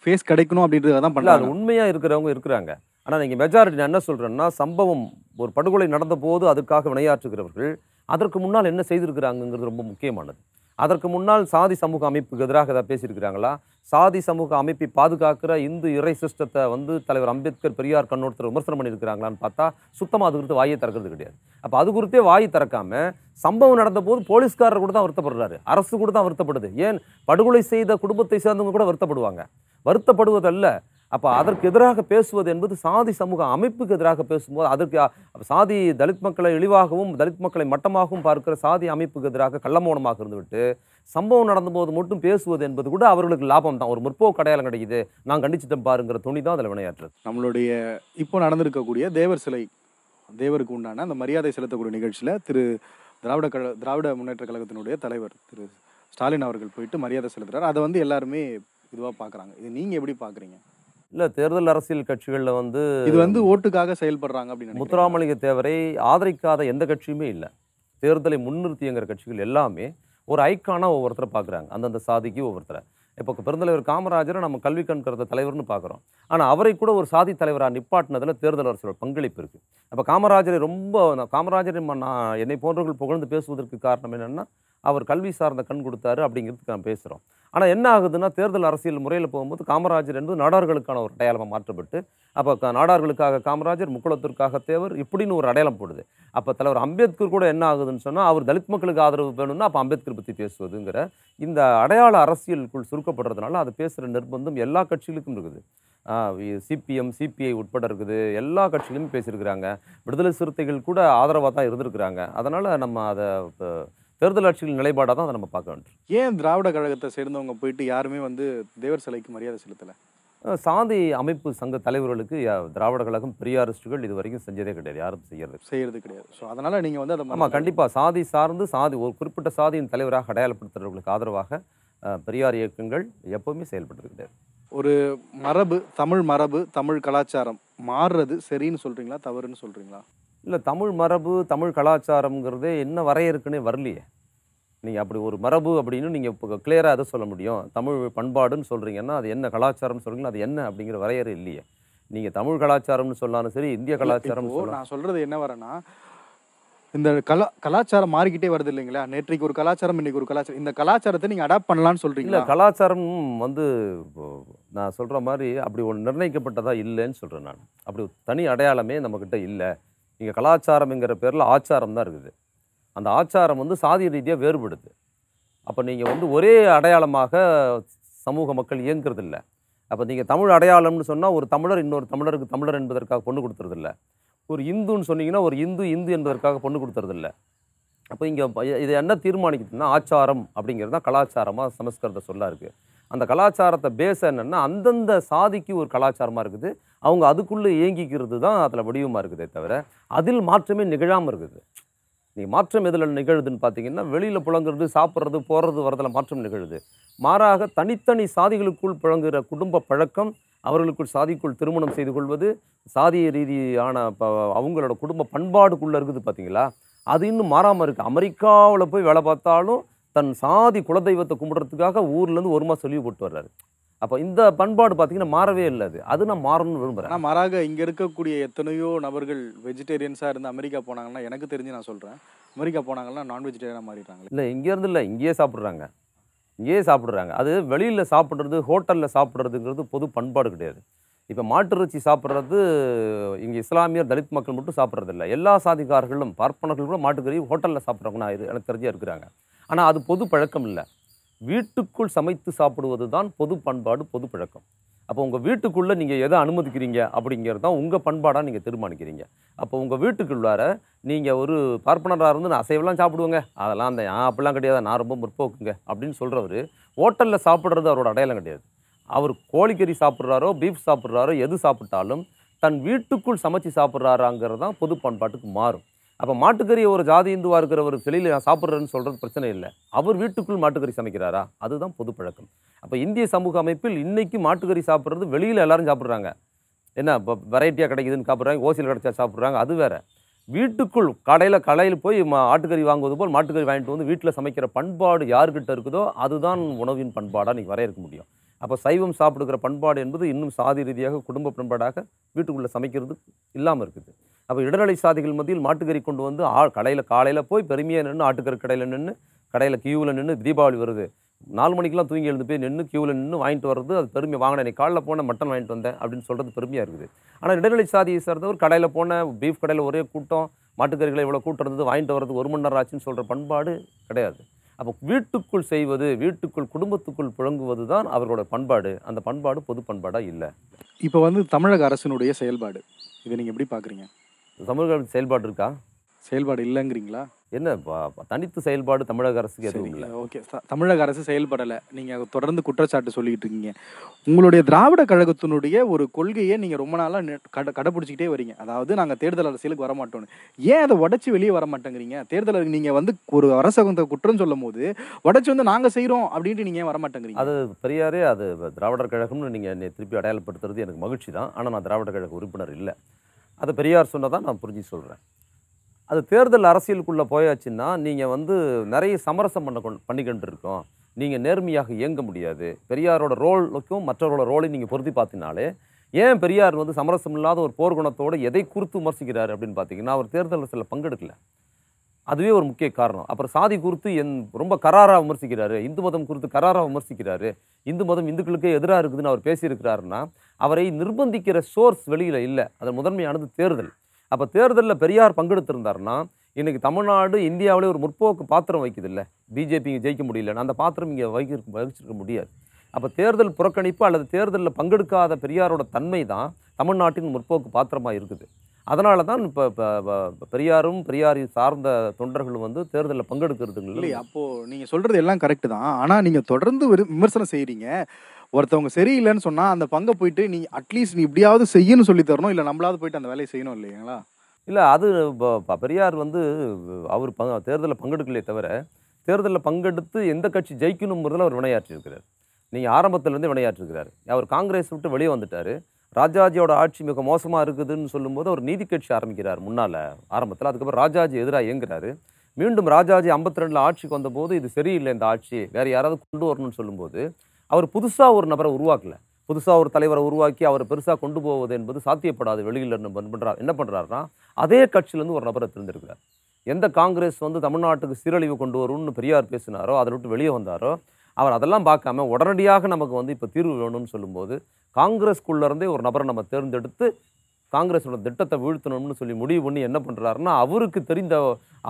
ஃபேஸ் கிடைக்கணும் அப்படின்றத தான் பண்ணல அது உண்மையாக இருக்கிறவங்க இருக்கிறாங்க ஆனால் நீங்கள் மெஜாரிட்டி நான் என்ன சொல்கிறேன்னா சம்பவம் ஒரு படுகொலை நடந்த போது அதுக்காக வினையாற்றுகிறவர்கள் அதற்கு முன்னால் என்ன செய்திருக்கிறாங்கங்கிறது ரொம்ப முக்கியமானது அதற்கு முன்னால் சாதி சமூக அமைப்புக்கு எதிராக ஏதாவது பேசியிருக்கிறாங்களா சாதி சமூக அமைப்பை பாதுகாக்கிற இந்து இறை சிஸ்டத்தை வந்து தலைவர் அம்பேத்கர் பெரியார் கண்ணோடத்தில் விமர்சனம் பண்ணியிருக்கிறாங்களான்னு பார்த்தா சுத்தமாக அது குறித்து வாயை திறக்கிறது கிடையாது அப்போ அது குறித்தே வாயை திறக்காமல் சம்பவம் நடந்த போது போலீஸ்காரர் கூட தான் வருத்தப்படுறாரு அரசு கூட தான் வருத்தப்படுது ஏன் படுகொலை செய்த குடும்பத்தை சேர்ந்தவங்க கூட வருத்தப்படுவாங்க வருத்தப்படுவதல்ல அப்போ அதற்கு எதிராக பேசுவது என்பது சாதி சமூக அமைப்புக்கு எதிராக பேசும்போது அதற்கு சாதி தலித் மக்களை இழிவாகவும் தலித் மக்களை மட்டமாகவும் பார்க்கிற சாதி அமைப்புக்கு எதிராக கள்ளமோனமாக இருந்துவிட்டு சம்பவம் நடந்தபோது மட்டும் பேசுவது என்பது கூட அவர்களுக்கு லாபம் தான் ஒரு முற்போக்கு அடையாளம் கிடைக்குது நான் கண்டிச்சிட்டேன் பாருங்கிற துணி தான் அதில் வினையாற்று நம்மளுடைய இப்போ நடந்திருக்கக்கூடிய தேவர் சிலை தேவருக்கு உண்டான அந்த மரியாதை செலுத்தக்கூடிய நிகழ்ச்சியில் திரு திராவிட கழ திராவிட முன்னேற்ற கழகத்தினுடைய தலைவர் திரு ஸ்டாலின் அவர்கள் போயிட்டு மரியாதை செலுத்துகிறார் அதை வந்து எல்லாருமே இதுவாக பார்க்குறாங்க இது நீங்கள் எப்படி பார்க்குறீங்க இல்லை தேர்தல் அரசியல் கட்சிகளில் வந்து இது வந்து ஓட்டுக்காக செயல்படுறாங்க அப்படின்னு முத்துராமலிங்க தேவரை ஆதரிக்காத எந்த கட்சியுமே இல்லை தேர்தலை முன்னிறுத்திங்கிற கட்சிகள் எல்லாமே ஒரு ஐக்கானாக ஒவ்வொருத்தரை பார்க்குறாங்க அந்தந்த சாதிக்கு ஒவ்வொருத்தரை இப்போ பெருந்தலைவர் காமராஜரை நம்ம கல்வி கண்கிறத தலைவர்னு பார்க்குறோம் ஆனால் அவரை கூட ஒரு சாதி தலைவராக நிப்பாட்டினதில் தேர்தல் அரசியல் பங்களிப்பு இருக்குது அப்போ காமராஜரை ரொம்ப காமராஜரை நான் என்னை போன்றவர்கள் புகழ்ந்து பேசுவதற்கு காரணம் என்னென்னா அவர் கல்வி சார்ந்த கண் கொடுத்தாரு அப்படிங்கிறதுக்கு நான் பேசுகிறோம் ஆனால் என்ன ஆகுதுன்னா தேர்தல் அரசியல் முறையில் போகும்போது காமராஜர் என்பது நாடார்களுக்கான ஒரு அடையாளமாக மாற்றப்பட்டு அப்போ நாடார்களுக்காக காமராஜர் முக்குளத்திற்காக தேவர் இப்படின்னு ஒரு அடையாளம் போடுது அப்போ தலைவர் அம்பேத்கர் கூட என்ன ஆகுதுன்னு சொன்னால் அவர் தலித் மக்களுக்கு ஆதரவு வேணும்னா அப்போ அம்பேத்கர் பற்றி பேசுவதுங்கிற இந்த அடையாள அரசியலுக்குள் சுருக்கப்படுறதுனால அதை பேசுகிற நிர்பந்தம் எல்லா கட்சிகளுக்கும் இருக்குது சிபிஎம் சிபிஐ உட்பட இருக்குது எல்லா கட்சியிலுமே பேசியிருக்கிறாங்க விடுதலை சிறுத்தைகள் கூட ஆதரவாக தான் இருந்திருக்கிறாங்க அதனால் நம்ம அதை தேர்தல் ஆட்சிகளின் நிலைப்பாடாக தான் அதை நம்ம பார்க்க வேண்டும் ஏன் திராவிட கழகத்தை சேர்ந்தவங்க போயிட்டு யாருமே வந்து தேவர் சிலைக்கு மரியாதை செலுத்தலை சாதி அமைப்பு சங்க தலைவர்களுக்கு திராவிட கழகம் பெரியாரிஸ்டுகள் இது வரைக்கும் செஞ்சதே கிடையாது யாரும் செய்யறது செய்யறது கிடையாது ஸோ அதனால் நீங்கள் வந்து அதை ஆமாம் கண்டிப்பாக சாதி சார்ந்து சாதி ஒரு குறிப்பிட்ட சாதியின் தலைவராக அடையாளப்படுத்துகிறவர்களுக்கு ஆதரவாக பெரியார் இயக்கங்கள் எப்பவுமே செயல்பட்டு கிடையாது ஒரு மரபு தமிழ் மரபு தமிழ் கலாச்சாரம் மாறுறது சரின்னு சொல்கிறீங்களா தவறுன்னு சொல்கிறீங்களா இல்லை தமிழ் மரபு தமிழ் கலாச்சாரங்கிறதே என்ன வரையறுக்குன்னே வரலையே நீங்கள் அப்படி ஒரு மரபு அப்படின்னு நீங்கள் இப்போ கிளியராக அதை சொல்ல முடியும் தமிழ் பண்பாடுன்னு சொல்கிறீங்கன்னா அது என்ன கலாச்சாரம்னு சொல்கிறீங்கன்னா அது என்ன அப்படிங்கிற வரையறை இல்லையே நீங்கள் தமிழ் கலாச்சாரம்னு சொன்னாலும் சரி இந்திய கலாச்சாரம் நான் சொல்கிறது என்ன வரேன்னா இந்த கலா கலாச்சாரம் மாறிக்கிட்டே வருது இல்லைங்களா நேற்றைக்கு ஒரு கலாச்சாரம் இன்னைக்கு ஒரு கலாச்சாரம் இந்த கலாச்சாரத்தை நீங்கள் அடாப்ட் பண்ணலான்னு சொல்கிறீங்க இல்லை கலாச்சாரம் வந்து நான் சொல்கிற மாதிரி அப்படி ஒன்று நிர்ணயிக்கப்பட்டதாக இல்லைன்னு சொல்கிறேன் நான் அப்படி தனி அடையாளமே நம்மக்கிட்ட இல்லை இங்கே கலாச்சாரம்ங்கிற பேரில் ஆச்சாரம் தான் இருக்குது அந்த ஆச்சாரம் வந்து சாதி ரீதியாக வேறுபடுது அப்போ நீங்கள் வந்து ஒரே அடையாளமாக சமூக மக்கள் இயங்குறதில்ல அப்போ நீங்கள் தமிழ் அடையாளம்னு சொன்னால் ஒரு தமிழர் இன்னொரு தமிழருக்கு தமிழர் என்பதற்காக பொண்ணு கொடுத்துறதில்ல ஒரு இந்துன்னு சொன்னீங்கன்னா ஒரு இந்து இந்து என்பதற்காக பொண்ணு கொடுத்துறதில்ல அப்போ இங்கே இது என்ன தீர்மானிக்குதுன்னா ஆச்சாரம் அப்படிங்கிறது தான் கலாச்சாரமாக சமஸ்கிருத சொல்லாக இருக்குது அந்த கலாச்சாரத்தை பேஸ் என்னென்னா அந்தந்த சாதிக்கு ஒரு கலாச்சாரமாக இருக்குது அவங்க அதுக்குள்ளே இயங்கிக்கிறது தான் அதில் வடிவமாக இருக்குதே தவிர அதில் மாற்றமே நிகழாமல் இருக்குது நீ மாற்றம் எதில் நிகழுதுன்னு பார்த்தீங்கன்னா வெளியில் புழங்குறது சாப்பிட்றது போகிறது வரதில் மாற்றம் நிகழுது மாறாக தனித்தனி சாதிகளுக்குள் புழங்குகிற குடும்ப பழக்கம் அவர்களுக்குள் சாதிக்குள் திருமணம் செய்து கொள்வது சாதிய ரீதியான அவங்களோட குடும்ப பண்பாடுக்குள்ளே இருக்குது பார்த்தீங்களா அது இன்னும் மாறாமல் இருக்குது அமெரிக்காவில் போய் வேலை பார்த்தாலும் தன் சாதி குலதெய்வத்தை கும்பிட்றதுக்காக ஊர்லேருந்து ஒரு மாதம் சொல்லி போட்டு வர்றாரு அப்போ இந்த பண்பாடு பார்த்தீங்கன்னா மாறவே இல்லை அது நான் மாறணும்னு விரும்புகிறேன் ஆனால் மாறாக இங்கே இருக்கக்கூடிய எத்தனையோ நபர்கள் வெஜிடேரியன்ஸாக இருந்து அமெரிக்கா போனாங்கன்னா எனக்கு தெரிஞ்சு நான் சொல்கிறேன் அமெரிக்கா போனாங்கன்னா நான் வெஜிடேரியனாக மாறிடுறாங்க இல்லை இங்கேருந்து இல்லை இங்கேயே சாப்பிட்றாங்க இங்கேயே சாப்பிட்றாங்க அது வெளியில் சாப்பிட்றது ஹோட்டலில் சாப்பிட்றதுங்கிறது பொது பண்பாடு கிடையாது இப்போ மாட்டுறச்சி சாப்பிட்றது இங்கே இஸ்லாமியர் தலித் மக்கள் மட்டும் சாப்பிட்றதில்ல எல்லா சாதிக்காரர்களும் பார்ப்பனர்கள் கூட மாட்டுக்கறி ஹோட்டலில் சாப்பிட்றவங்க நான் இது எனக்கு தெரிஞ்சாக இருக்கிறாங்க ஆனால் அது பொது பழக்கம் இல்லை வீட்டுக்குள் சமைத்து சாப்பிடுவது தான் பொது பண்பாடு பொது பழக்கம் அப்போ உங்கள் வீட்டுக்குள்ளே நீங்கள் எதை அனுமதிக்கிறீங்க அப்படிங்கிறது தான் உங்கள் பண்பாடாக நீங்கள் தீர்மானிக்கிறீங்க அப்போ உங்கள் வீட்டுக்குள்ளார நீங்கள் ஒரு பார்ப்பனராக இருந்து நான் அசைவெல்லாம் சாப்பிடுவேங்க அதெல்லாம் அந்த நான் அப்படிலாம் கிடையாது நான் ரொம்ப முற்போக்குங்க அப்படின்னு சொல்கிறவர் ஹோட்டலில் சாப்பிட்றது அவரோட அடையாளம் கிடையாது அவர் கோழிக்கறி சாப்பிட்றாரோ பீஃப் சாப்பிட்றாரோ எது சாப்பிட்டாலும் தன் வீட்டுக்குள் சமைச்சு சாப்பிட்றாராங்கிறது தான் பொது பண்பாட்டுக்கு மாறும் அப்போ மாட்டுக்கறி ஒரு ஜாதி இந்துவாக இருக்கிற ஒரு வெளியில் நான் சாப்பிட்றேன்னு சொல்கிறது பிரச்சனை இல்லை அவர் வீட்டுக்குள் மாட்டுக்கறி சமைக்கிறாரா அதுதான் பொது பழக்கம் அப்போ இந்திய சமூக அமைப்பில் இன்றைக்கி மாட்டுக்கறி சாப்பிட்றது வெளியில் எல்லோரும் சாப்பிட்றாங்க என்ன இப்போ வெரைட்டியாக கிடைக்குதுன்னு சாப்பிட்றாங்க ஓசியில் கிடைச்சா சாப்பிட்றாங்க அது வேறு வீட்டுக்குள் கடையில் கடையில் போய் ஆட்டுக்கறி வாங்குவது போல் மாட்டுக்கறி வாங்கிட்டு வந்து வீட்டில் சமைக்கிற பண்பாடு யாருக்கிட்ட இருக்குதோ அதுதான் உணவின் பண்பாடாக நீங்கள் வரையறுக்க முடியும் அப்போ சைவம் சாப்பிடுக்கிற பண்பாடு என்பது இன்னும் சாதி ரீதியாக குடும்ப பண்பாடாக வீட்டுக்குள்ளே சமைக்கிறது இல்லாமல் இருக்குது அப்போ இடநிலை சாதிகள் மத்தியில் மாட்டுக்கறி கொண்டு வந்து ஆள் கடையில் காலையில் போய் பெருமையாக நின்று ஆட்டுக்கறி கடையில் நின்று கடையில் கியூவில் நின்று தீபாவளி வருது நாலு மணிக்கெலாம் தூங்கி எழுந்து போய் நின்று கியூவில் நின்று வாங்கிட்டு வர்றது அது பெருமை வாங்கினேன் நீ காலையில் போன மட்டன் வாங்கிட்டு வந்தேன் அப்படின்னு சொல்கிறது பெருமையாக இருக்குது ஆனால் இடைநிலை சாதியை சேர்ந்தவர் கடையில் போன பீஃப் கடையில் ஒரே கூட்டம் மாட்டுக்கறிகளை இவ்வளோ கூட்டம் இருந்தது வாங்கிட்டு வர்றது ஒரு மணி நேரம் ஆச்சுன்னு சொல்கிற பண்பாடு கிடையாது அப்போ வீட்டுக்குள் செய்வது வீட்டுக்குள் குடும்பத்துக்குள் புழங்குவது தான் அவர்களோட பண்பாடு அந்த பண்பாடு பொது பண்பாடாக இல்லை இப்போ வந்து தமிழக அரசினுடைய செயல்பாடு இதை நீங்கள் எப்படி பார்க்குறீங்க சமூக செயல்பாடு இருக்கா செயல்பாடு இல்லைங்கிறீங்களா என்ன தனித்து செயல்பாடு தமிழக அரசுக்கு எதுவும் இல்லை ஓகே தமிழக அரசு செயல்படலை நீங்கள் தொடர்ந்து குற்றச்சாட்டு சொல்லிக்கிட்டு இருக்கீங்க உங்களுடைய திராவிட கழகத்தினுடைய ஒரு கொள்கையை நீங்கள் ரொம்ப நாளாக கடை கடைப்பிடிச்சிக்கிட்டே வரீங்க அதாவது நாங்கள் தேர்தல் அரசியலுக்கு வரமாட்டோம்னு ஏன் அதை உடச்சி வெளியே வர மாட்டேங்கிறீங்க தேர்தல் நீங்கள் வந்து ஒரு அரசாங்கத்தை குற்றம் சொல்லும் போது உடச்சி வந்து நாங்கள் செய்கிறோம் அப்படின்ட்டு நீங்கள் ஏன் வரமாட்டேங்கிறீங்க அது பெரியாரே அது திராவிடர் கழகம்னு நீங்கள் திருப்பி அடையாளப்படுத்துறது எனக்கு மகிழ்ச்சி தான் ஆனால் நான் திராவிடர் கழக உறுப்பினர் இல்லை அதை பெரியார் சொன்னதான் நான் புரிஞ்சு சொல்கிறேன் அது தேர்தல் அரசியலுக்குள்ளே போயாச்சுன்னா நீங்கள் வந்து நிறைய சமரசம் பண்ண கொண்டு பண்ணிக்கிட்டு இருக்கோம் நீங்கள் நேர்மையாக இயங்க முடியாது பெரியாரோட ரோலுக்கும் மற்றவரோட ரோலையும் நீங்கள் பொருத்தி பார்த்தினாலே ஏன் பெரியார் வந்து சமரசம் இல்லாத ஒரு போர்க்குணத்தோடு எதை குறித்து விமர்சிக்கிறார் அப்படின்னு பார்த்தீங்கன்னா அவர் தேர்தல் அரசியலில் பங்கெடுக்கல அதுவே ஒரு முக்கிய காரணம் அப்புறம் சாதி குறித்து என் ரொம்ப கராராக விமர்சிக்கிறாரு இந்து மதம் குறித்து கராராக விமர்சிக்கிறாரு இந்து மதம் இந்துக்களுக்கே எதிராக இருக்குதுன்னு அவர் பேசியிருக்கிறாருன்னா அவரை நிர்பந்திக்கிற சோர்ஸ் வெளியில் இல்லை அதன் முதன்மையானது தேர்தல் அப்போ தேர்தலில் பெரியார் பங்கெடுத்திருந்தார்னா இன்றைக்கி தமிழ்நாடு இந்தியாவிலே ஒரு முற்போக்கு பாத்திரம் வைக்குது இல்லை பிஜேபி இங்கே ஜெயிக்க முடியல அந்த பாத்திரம் இங்கே வகிக்க வகிச்சிருக்க முடியாது அப்போ தேர்தல் புறக்கணிப்பு அல்லது தேர்தலில் பங்கெடுக்காத பெரியாரோட தன்மை தான் தமிழ்நாட்டின் முற்போக்கு பாத்திரமாக இருக்குது அதனால தான் இப்போ பெரியாரும் பெரியாரை சார்ந்த தொண்டர்களும் வந்து தேர்தலில் பங்கெடுக்கிறதுங்களா இல்லை அப்போது நீங்கள் சொல்கிறது எல்லாம் கரெக்டு தான் ஆனால் நீங்கள் தொடர்ந்து விமர்சனம் செய்கிறீங்க ஒருத்தவங்க சரியில்லைன்னு சொன்னால் அந்த பங்கை போயிட்டு நீ அட்லீஸ்ட் நீ இப்படியாவது செய்யணும்னு சொல்லி தரணும் இல்லை நம்மளாவது போயிட்டு அந்த வேலையை செய்யணும் இல்லைங்களா இல்லை அது பெரியார் வந்து அவர் பங்க தேர்தலில் பங்கெடுக்கலையே தவிர தேர்தலில் பங்கெடுத்து எந்த கட்சி ஜெயிக்கணுங்கிறதுல அவர் வினையாற்றிருக்கிறார் நீங்கள் ஆரம்பத்துலேருந்தே வினையாற்றிருக்கிறார் அவர் காங்கிரஸ் விட்டு வெளியே வந்துட்டார் ராஜாஜியோட ஆட்சி மிக மோசமாக இருக்குதுன்னு சொல்லும்போது அவர் நீதி கட்சி ஆரம்பிக்கிறார் முன்னால் ஆரம்பத்தில் அதுக்கப்புறம் ராஜாஜி எதிராக இயங்குறாரு மீண்டும் ராஜாஜி ஐம்பத்தி ரெண்டில் ஆட்சிக்கு வந்தபோது இது சரியில்லை இந்த ஆட்சி வேறு யாராவது கொண்டு வரணும்னு சொல்லும்போது அவர் புதுசாக ஒரு நபரை உருவாக்கலை புதுசாக ஒரு தலைவரை உருவாக்கி அவரை பெருசாக கொண்டு போவது என்பது சாத்தியப்படாது வெளியில் பண்ணுறார் என்ன பண்ணுறாருன்னா அதே கட்சியிலேருந்து ஒரு நபரை தெரிந்திருக்கிறார் எந்த காங்கிரஸ் வந்து தமிழ்நாட்டுக்கு சீரழிவு கொண்டு வரும்னு பெரியார் பேசினாரோ அதை விட்டு வெளியே வந்தாரோ அவர் அதெல்லாம் பார்க்காம உடனடியாக நமக்கு வந்து இப்போ தீர்வு வேணும்னு சொல்லும்போது காங்கிரஸ்குள்ளேருந்தே ஒரு நபரை நம்ம தேர்ந்தெடுத்து காங்கிரஸோட திட்டத்தை வீழ்த்தணும்னு சொல்லி முடிவு பண்ணி என்ன பண்ணுறாருன்னா அவருக்கு தெரிந்த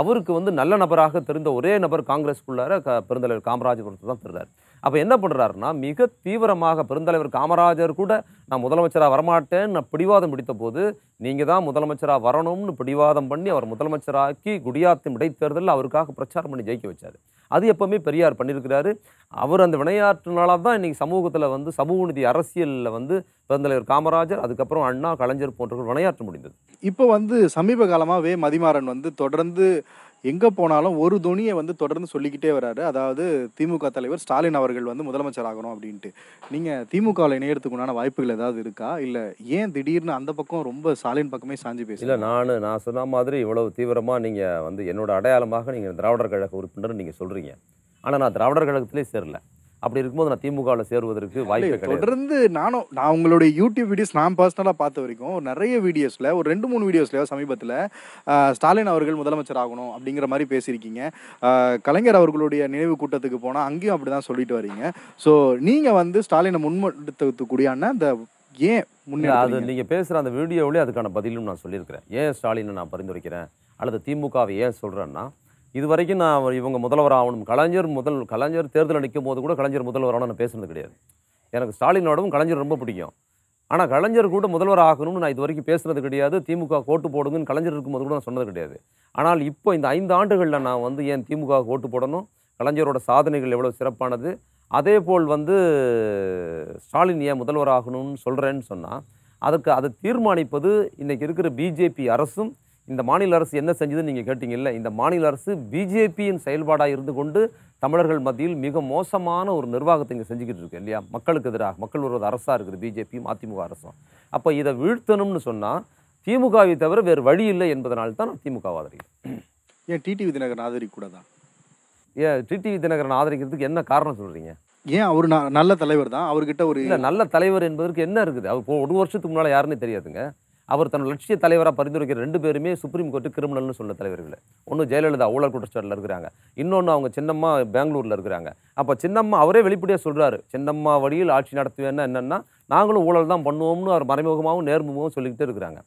அவருக்கு வந்து நல்ல நபராக தெரிந்த ஒரே நபர் காங்கிரஸ்க்குள்ளார க பெருந்தலைவர் காமராஜபுரத்தை தான் தருறார் அப்போ என்ன பண்ணுறாருன்னா மிக தீவிரமாக பெருந்தலைவர் காமராஜர் கூட நான் முதலமைச்சராக வரமாட்டேன்னு நான் பிடிவாதம் பிடித்த போது நீங்கள் தான் முதலமைச்சராக வரணும்னு பிடிவாதம் பண்ணி அவர் முதலமைச்சராக்கி குடியாத்தம் இடைத்தேர்தலில் அவருக்காக பிரச்சாரம் பண்ணி ஜெயிக்க வச்சார் அது எப்போவுமே பெரியார் பண்ணியிருக்கிறாரு அவர் அந்த வினையாற்றினால தான் இன்றைக்கி சமூகத்தில் வந்து சமூக நிதி அரசியலில் வந்து பிறந்தலைவர் காமராஜர் அதுக்கப்புறம் அண்ணா கலைஞர் போன்றவர்கள் வினையாற்ற முடிந்தது இப்போ வந்து சமீப காலமாக வே மதிமாறன் வந்து தொடர்ந்து எங்கே போனாலும் ஒரு துணியை வந்து தொடர்ந்து சொல்லிக்கிட்டே வராரு அதாவது திமுக தலைவர் ஸ்டாலின் அவர்கள் வந்து முதலமைச்சர் ஆகணும் அப்படின்ட்டு நீங்கள் திமுகவில் இணையத்துக்குண்டான வாய்ப்புகள் ஏதாவது இருக்கா இல்லை ஏன் திடீர்னு அந்த பக்கம் ரொம்ப ஸ்டாலின் பக்கமே சாஞ்சி பேசு இல்லை நான் நான் சொன்ன மாதிரி இவ்வளவு தீவிரமாக நீங்கள் வந்து என்னோட அடையாளமாக நீங்கள் திராவிடர் கழக உறுப்பினர் நீங்கள் சொல்கிறீங்க ஆனால் நான் திராவிடர் கழகத்திலே சேரல அப்படி இருக்கும்போது நான் திமுகவில் சேருவதற்கு வாய்ப்பு தொடர்ந்து நானும் நான் உங்களுடைய யூடியூப் வீடியோஸ் நான் பர்சனலாக பார்த்த வரைக்கும் நிறைய வீடியோஸில் ஒரு ரெண்டு மூணு வீடியோஸ்லையோ சமீபத்தில் ஸ்டாலின் அவர்கள் முதலமைச்சர் ஆகணும் அப்படிங்கிற மாதிரி பேசியிருக்கீங்க கலைஞர் அவர்களுடைய நினைவு கூட்டத்துக்கு போனால் அங்கேயும் அப்படி தான் சொல்லிட்டு வரீங்க ஸோ நீங்கள் வந்து ஸ்டாலினை முன்மடுத்தக்கூடியான அந்த ஏன் முன்னே அது நீங்கள் பேசுகிற அந்த வீடியோவிலே அதுக்கான பதிலும் நான் சொல்லியிருக்கிறேன் ஏன் ஸ்டாலினை நான் பரிந்துரைக்கிறேன் அல்லது திமுகவை ஏன் சொல்கிறேன்னா இது வரைக்கும் நான் இவங்க முதல்வர் ஆகணும் கலைஞர் முதல் கலைஞர் தேர்தல் நிற்கும் போது கூட கலைஞர் முதல்வர் நான் பேசுனது கிடையாது எனக்கு ஸ்டாலினோடவும் கலைஞர் ரொம்ப பிடிக்கும் ஆனால் கலைஞர் கூட முதல்வர் ஆகணும்னு நான் இது வரைக்கும் பேசுனது கிடையாது திமுக கோட்டு போடுங்கன்னு கலைஞர் இருக்கும்போது கூட நான் சொன்னது கிடையாது ஆனால் இப்போ இந்த ஐந்து ஆண்டுகளில் நான் வந்து ஏன் திமுக ஓட்டு போடணும் கலைஞரோட சாதனைகள் எவ்வளோ சிறப்பானது அதே போல் வந்து ஸ்டாலின் ஏன் முதல்வர் ஆகணும்னு சொல்கிறேன்னு சொன்னால் அதுக்கு அதை தீர்மானிப்பது இன்றைக்கி இருக்கிற பிஜேபி அரசும் இந்த மாநில அரசு என்ன செஞ்சதுன்னு நீங்கள் கேட்டீங்கல்ல இந்த மாநில அரசு பிஜேபியின் செயல்பாடாக இருந்து கொண்டு தமிழர்கள் மத்தியில் மிக மோசமான ஒரு நிர்வாகத்தை இங்கே செஞ்சுக்கிட்டு இருக்கு இல்லையா மக்களுக்கு எதிராக மக்கள் விரோத அரசாக இருக்குது பிஜேபியும் அதிமுக அரசும் அப்போ இதை வீழ்த்தணும்னு சொன்னால் திமுகவை தவிர வேறு வழி இல்லை என்பதனால் தான் திமுக ஆதரிக்கிறேன் ஏன் டிடிவி தினகரன் தான் ஏன் டிடிவி தினகரன் ஆதரிக்கிறதுக்கு என்ன காரணம் சொல்கிறீங்க ஏன் அவர் நல்ல தலைவர் தான் அவர்கிட்ட ஒரு நல்ல தலைவர் என்பதற்கு என்ன இருக்குது அவர் ஒரு வருஷத்துக்கு முன்னால் யாருன்னு தெரியாதுங்க அவர் தன் லட்சிய தலைவராக பரிந்துரைக்கிற ரெண்டு பேருமே சுப்ரீம் கோர்ட்டு கிரிமினல்னு சொன்ன தலைவர்கள் ஒன்று ஜெயலலிதா ஊழல் குற்றச்சாட்டில் இருக்கிறாங்க இன்னொன்று அவங்க சின்னம்மா பெங்களூரில் இருக்கிறாங்க அப்போ சின்னம்மா அவரே வெளிப்படையாக சொல்கிறாரு சின்னம்மா வழியில் ஆட்சி நடத்துவேன்னா என்னென்னா நாங்களும் ஊழல் தான் பண்ணுவோம்னு அவர் மறைமுகமாகவும் நேர்முகமாகவும் சொல்லிக்கிட்டே இருக்கிறாங்க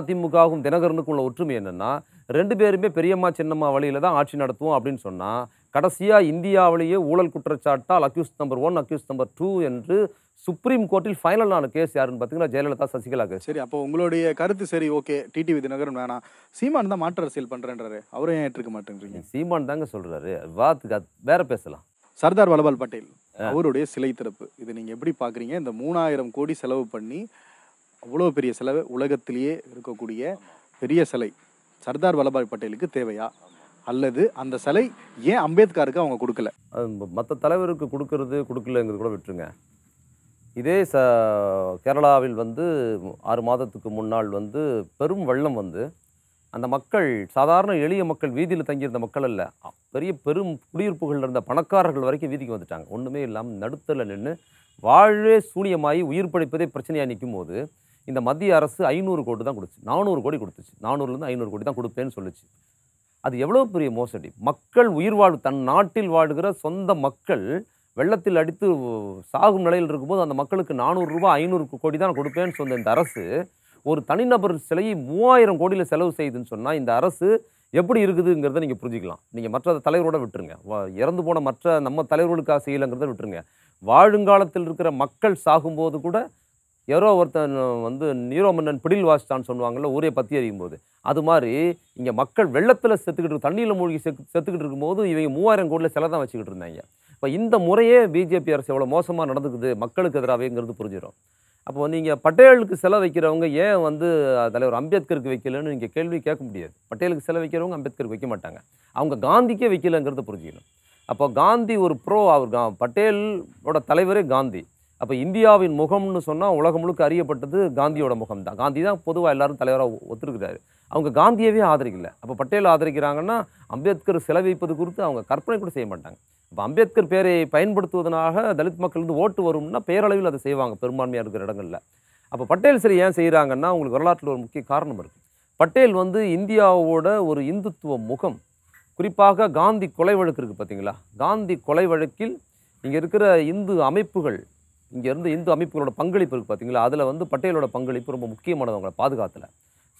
அதிமுகவும் தினகரனுக்கும் உள்ள ஒற்றுமை என்னென்னா ரெண்டு பேருமே பெரியம்மா சின்னம்மா வழியில் தான் ஆட்சி நடத்துவோம் அப்படின்னு சொன்னால் கடைசியாக இந்தியாவிலேயே ஊழல் குற்றச்சாட்டால் accused number one accused number two என்று சுப்ரீம் கோர்ட்டில் ஃபைனல் கேஸ் யாருன்னு பார்த்தீங்கன்னா ஜெயலலிதா சசிகலா கேஸ் சரி அப்போ உங்களுடைய கருத்து சரி ஓகே டிடிவி தினகரன் வேணாம் சீமான் தான் மாற்று அரசியல் பண்ணுறேன்றாரு அவரும் ஏன் ஏற்றுக்க மாட்டேங்கிறீங்க சீமான் தாங்க சொல்கிறாரு வாத்துக்கு வேற பேசலாம் சர்தார் வல்லபால் பட்டேல் அவருடைய சிலை திறப்பு இது நீங்கள் எப்படி பார்க்குறீங்க இந்த மூணாயிரம் கோடி செலவு பண்ணி அவ்வளோ பெரிய சிலை உலகத்திலேயே இருக்கக்கூடிய பெரிய சிலை சர்தார் வல்லபாய் பட்டேலுக்கு தேவையா அல்லது அந்த சிலை ஏன் அம்பேத்கருக்கு அவங்க கொடுக்கல மற்ற தலைவருக்கு கொடுக்கறது கொடுக்கலங்கிறது கூட விட்டுருங்க இதே ச கேரளாவில் வந்து ஆறு மாதத்துக்கு முன்னால் வந்து பெரும் வள்ளம் வந்து அந்த மக்கள் சாதாரண எளிய மக்கள் வீதியில் தங்கியிருந்த மக்கள் அல்ல பெரிய பெரும் குடியிருப்புகள் இருந்த பணக்காரர்கள் வரைக்கும் வீதிக்கு வந்துட்டாங்க ஒன்றுமே இல்லாமல் நடுத்தல நின்று வாழ்வே சூனியமாகி உயிர் படைப்பதே பிரச்சனையாக நிற்கும் போது இந்த மத்திய அரசு ஐநூறு கோடி தான் கொடுத்துச்சு நானூறு கோடி கொடுத்துச்சு நானூறுலேருந்து ஐநூறு கோடி தான் கொடுப்பேன்னு சொல்லிச்சு அது எவ்வளோ பெரிய மோசடி மக்கள் உயிர் வாழ் தன் நாட்டில் வாழுகிற சொந்த மக்கள் வெள்ளத்தில் அடித்து சாகும் நிலையில் இருக்கும்போது அந்த மக்களுக்கு நானூறுரூவா ஐநூறு கோடி தான் கொடுப்பேன்னு சொன்ன இந்த அரசு ஒரு தனிநபர் சிலையை மூவாயிரம் கோடியில் செலவு செய்யுதுன்னு சொன்னால் இந்த அரசு எப்படி இருக்குதுங்கிறத நீங்கள் புரிஞ்சிக்கலாம் நீங்கள் மற்ற தலைவரோட விட்டுருங்க இறந்து போன மற்ற நம்ம தலைவர்களுக்காக செய்யலைங்கிறத விட்டுருங்க வாழுங்காலத்தில் இருக்கிற மக்கள் சாகும்போது கூட யாரோ ஒருத்தன் வந்து நீரோமன்னன் பிடில் வாசித்தான்னு சொல்லுவாங்கள்ல ஊரே பற்றி எறியும் போது அது மாதிரி இங்கே மக்கள் வெள்ளத்தில் செத்துக்கிட்டு தண்ணியில் மூழ்கி செத்து செத்துக்கிட்டு இருக்கும்போது இவங்க மூவாயிரம் கோடியில் சில தான் வச்சுக்கிட்டு இருந்தாங்க இப்போ இந்த முறையே பிஜேபி அரசு எவ்வளோ மோசமாக நடந்துக்குது மக்களுக்கு எதிராகவேங்கிறது புரிஞ்சிடும் அப்போ நீங்கள் பட்டேலுக்கு செலை வைக்கிறவங்க ஏன் வந்து தலைவர் அம்பேத்கருக்கு வைக்கலன்னு நீங்கள் கேள்வி கேட்க முடியாது பட்டேலுக்கு செலை வைக்கிறவங்க அம்பேத்கருக்கு வைக்க மாட்டாங்க அவங்க காந்திக்கே வைக்கலங்கிறது புரிஞ்சுக்கணும் அப்போ காந்தி ஒரு ப்ரோ அவர் பட்டேலோட தலைவரே காந்தி அப்போ இந்தியாவின் முகம்னு சொன்னால் உலகம் முழுக்க அறியப்பட்டது காந்தியோட முகம் தான் காந்தி தான் பொதுவாக எல்லாரும் தலைவராக ஒத்துருக்கிறாரு அவங்க காந்தியவே ஆதரிக்கல அப்போ பட்டேல் ஆதரிக்கிறாங்கன்னா அம்பேத்கர் சிலை வைப்பது குறித்து அவங்க கற்பனை கூட செய்ய மாட்டாங்க இப்போ அம்பேத்கர் பேரை பயன்படுத்துவதனாக தலித் மக்கள் வந்து ஓட்டு வரும்னா பேரளவில் அதை செய்வாங்க பெரும்பான்மையாக இருக்கிற இடங்களில் அப்போ பட்டேல் சிலை ஏன் செய்கிறாங்கன்னா உங்களுக்கு வரலாற்றில் ஒரு முக்கிய காரணம் இருக்குது பட்டேல் வந்து இந்தியாவோட ஒரு இந்துத்துவ முகம் குறிப்பாக காந்தி கொலை வழக்கு இருக்குது பார்த்தீங்களா காந்தி கொலை வழக்கில் இங்கே இருக்கிற இந்து அமைப்புகள் இங்கே இருந்து இந்து அமைப்புகளோட பங்களிப்பு இருக்குது பார்த்தீங்களா அதில் வந்து பட்டேலோட பங்களிப்பு ரொம்ப முக்கியமானது அவங்களை பாதுகாத்தில்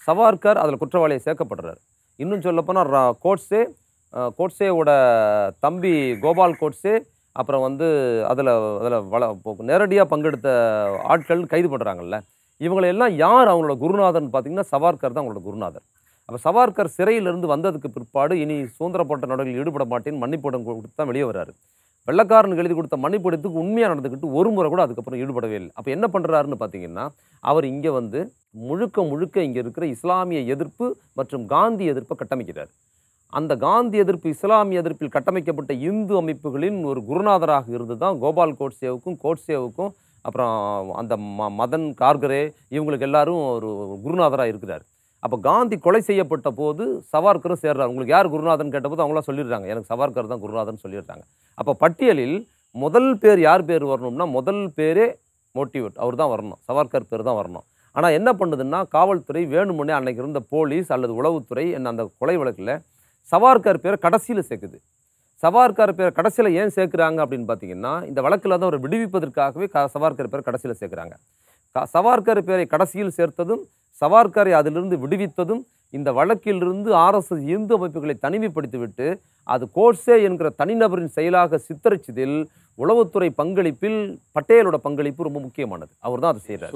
சவார்கர் அதில் குற்றவாளியை சேர்க்கப்படுறார் இன்னும் சொல்லப்போனால் கோட்ஸே கோட்ஸேவோட தம்பி கோபால் கோட்ஸே அப்புறம் வந்து அதில் அதில் வள நேரடியாக பங்கெடுத்த ஆட்கள் கைது பண்ணுறாங்கல்ல இவங்களெல்லாம் யார் அவங்களோட குருநாதர்னு பார்த்தீங்கன்னா சவார்கர் தான் அவங்களோட குருநாதர் அப்போ சவார்கர் சிறையிலிருந்து வந்ததுக்கு பிற்பாடு இனி சுதந்திரப்பட்ட போட்ட நடவடிக்கையில் ஈடுபட மாட்டேன்னு மன்னிப்புடன் கொடுத்து தான் வெளியே வர்றாரு வெள்ளக்காரனுக்கு எழுதி கொடுத்த மன்னிப்பு எடுத்துக்கு உண்மையாக நடந்துக்கிட்டு ஒரு முறை கூட அதுக்கப்புறம் ஈடுபடவே இல்லை அப்போ என்ன பண்ணுறாருன்னு பார்த்தீங்கன்னா அவர் இங்கே வந்து முழுக்க முழுக்க இங்கே இருக்கிற இஸ்லாமிய எதிர்ப்பு மற்றும் காந்தி எதிர்ப்பை கட்டமைக்கிறார் அந்த காந்தி எதிர்ப்பு இஸ்லாமிய எதிர்ப்பில் கட்டமைக்கப்பட்ட இந்து அமைப்புகளின் ஒரு குருநாதராக இருந்து தான் கோபால் கோட்சேவுக்கும் கோட்சேவுக்கும் அப்புறம் அந்த ம மதன் கார்கரே இவங்களுக்கு எல்லாரும் ஒரு குருநாதராக இருக்கிறார் அப்போ காந்தி கொலை செய்யப்பட்ட போது சவார்கரும் சேர்றாரு உங்களுக்கு யார் குருநாதன் கேட்டபோது அவங்களாம் சொல்லிடுறாங்க எனக்கு சவார்கர் தான் குருநாதன் சொல்லிடுறாங்க அப்போ பட்டியலில் முதல் பேர் யார் பேர் வரணும்னா முதல் பேரே மோட்டிவேட் அவர் தான் வரணும் சவார்கர் பேர் தான் வரணும் ஆனால் என்ன பண்ணுதுன்னா காவல்துறை வேணுமுன்னே அன்னைக்கு இருந்த போலீஸ் அல்லது உளவுத்துறை என்ன அந்த கொலை வழக்கில் சவார்கர் பேரை கடைசியில் சேர்க்குது சவார்கர் பேர் கடைசியில் ஏன் சேர்க்குறாங்க அப்படின்னு பார்த்தீங்கன்னா இந்த வழக்கில் தான் ஒரு விடுவிப்பதற்காகவே க சவார்கர் பேர் கடைசியில் சேர்க்குறாங்க சவார்கர் பேரை கடைசியில் சேர்த்ததும் சவார்கரை அதிலிருந்து விடுவித்ததும் இந்த வழக்கிலிருந்து ஆர்எஸ்எஸ் இந்து அமைப்புகளை தனிமைப்படுத்திவிட்டு அது கோட்ஸே என்கிற தனிநபரின் செயலாக சித்தரிச்சதில் உளவுத்துறை பங்களிப்பில் பட்டேலோட பங்களிப்பு ரொம்ப முக்கியமானது அவர் தான் அதை செய்கிறார்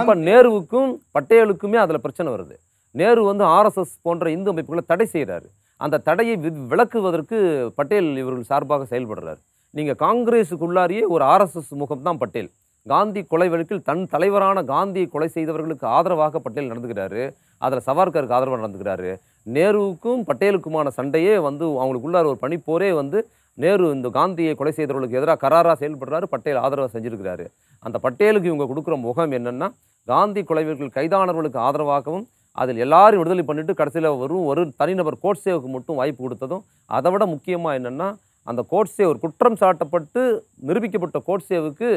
இப்போ நேருவுக்கும் பட்டேலுக்குமே அதில் பிரச்சனை வருது நேரு வந்து ஆர்எஸ்எஸ் போன்ற இந்து அமைப்புகளை தடை செய்கிறார் அந்த தடையை விளக்குவதற்கு பட்டேல் இவர்கள் சார்பாக செயல்படுறார் நீங்கள் காங்கிரஸுக்குள்ளாரியே ஒரு ஆர்எஸ்எஸ் முகம் தான் பட்டேல் காந்தி கொலை வழக்கில் தன் தலைவரான காந்தியை கொலை செய்தவர்களுக்கு ஆதரவாக பட்டேல் நடந்துக்கிறாரு அதில் சவார்கருக்கு ஆதரவாக நடந்துக்கிறாரு நேருவுக்கும் பட்டேலுக்குமான சண்டையே வந்து அவங்களுக்குள்ளார் ஒரு பணிப்போரே வந்து நேரு இந்த காந்தியை கொலை செய்தவர்களுக்கு எதிராக கராராக செயல்படுறாரு பட்டேல் ஆதரவாக செஞ்சுருக்கிறாரு அந்த பட்டேலுக்கு இவங்க கொடுக்குற முகம் என்னென்னா காந்தி கொலைவர்கள் கைதானவர்களுக்கு ஆதரவாகவும் அதில் எல்லாரும் விடுதலை பண்ணிவிட்டு கடைசியில் வரும் ஒரு தனிநபர் கோட்சேவுக்கு மட்டும் வாய்ப்பு கொடுத்ததும் அதை விட முக்கியமாக என்னென்னா அந்த கோட்ஸே ஒரு குற்றம் சாட்டப்பட்டு நிரூபிக்கப்பட்ட கோட்ஸேவுக்கு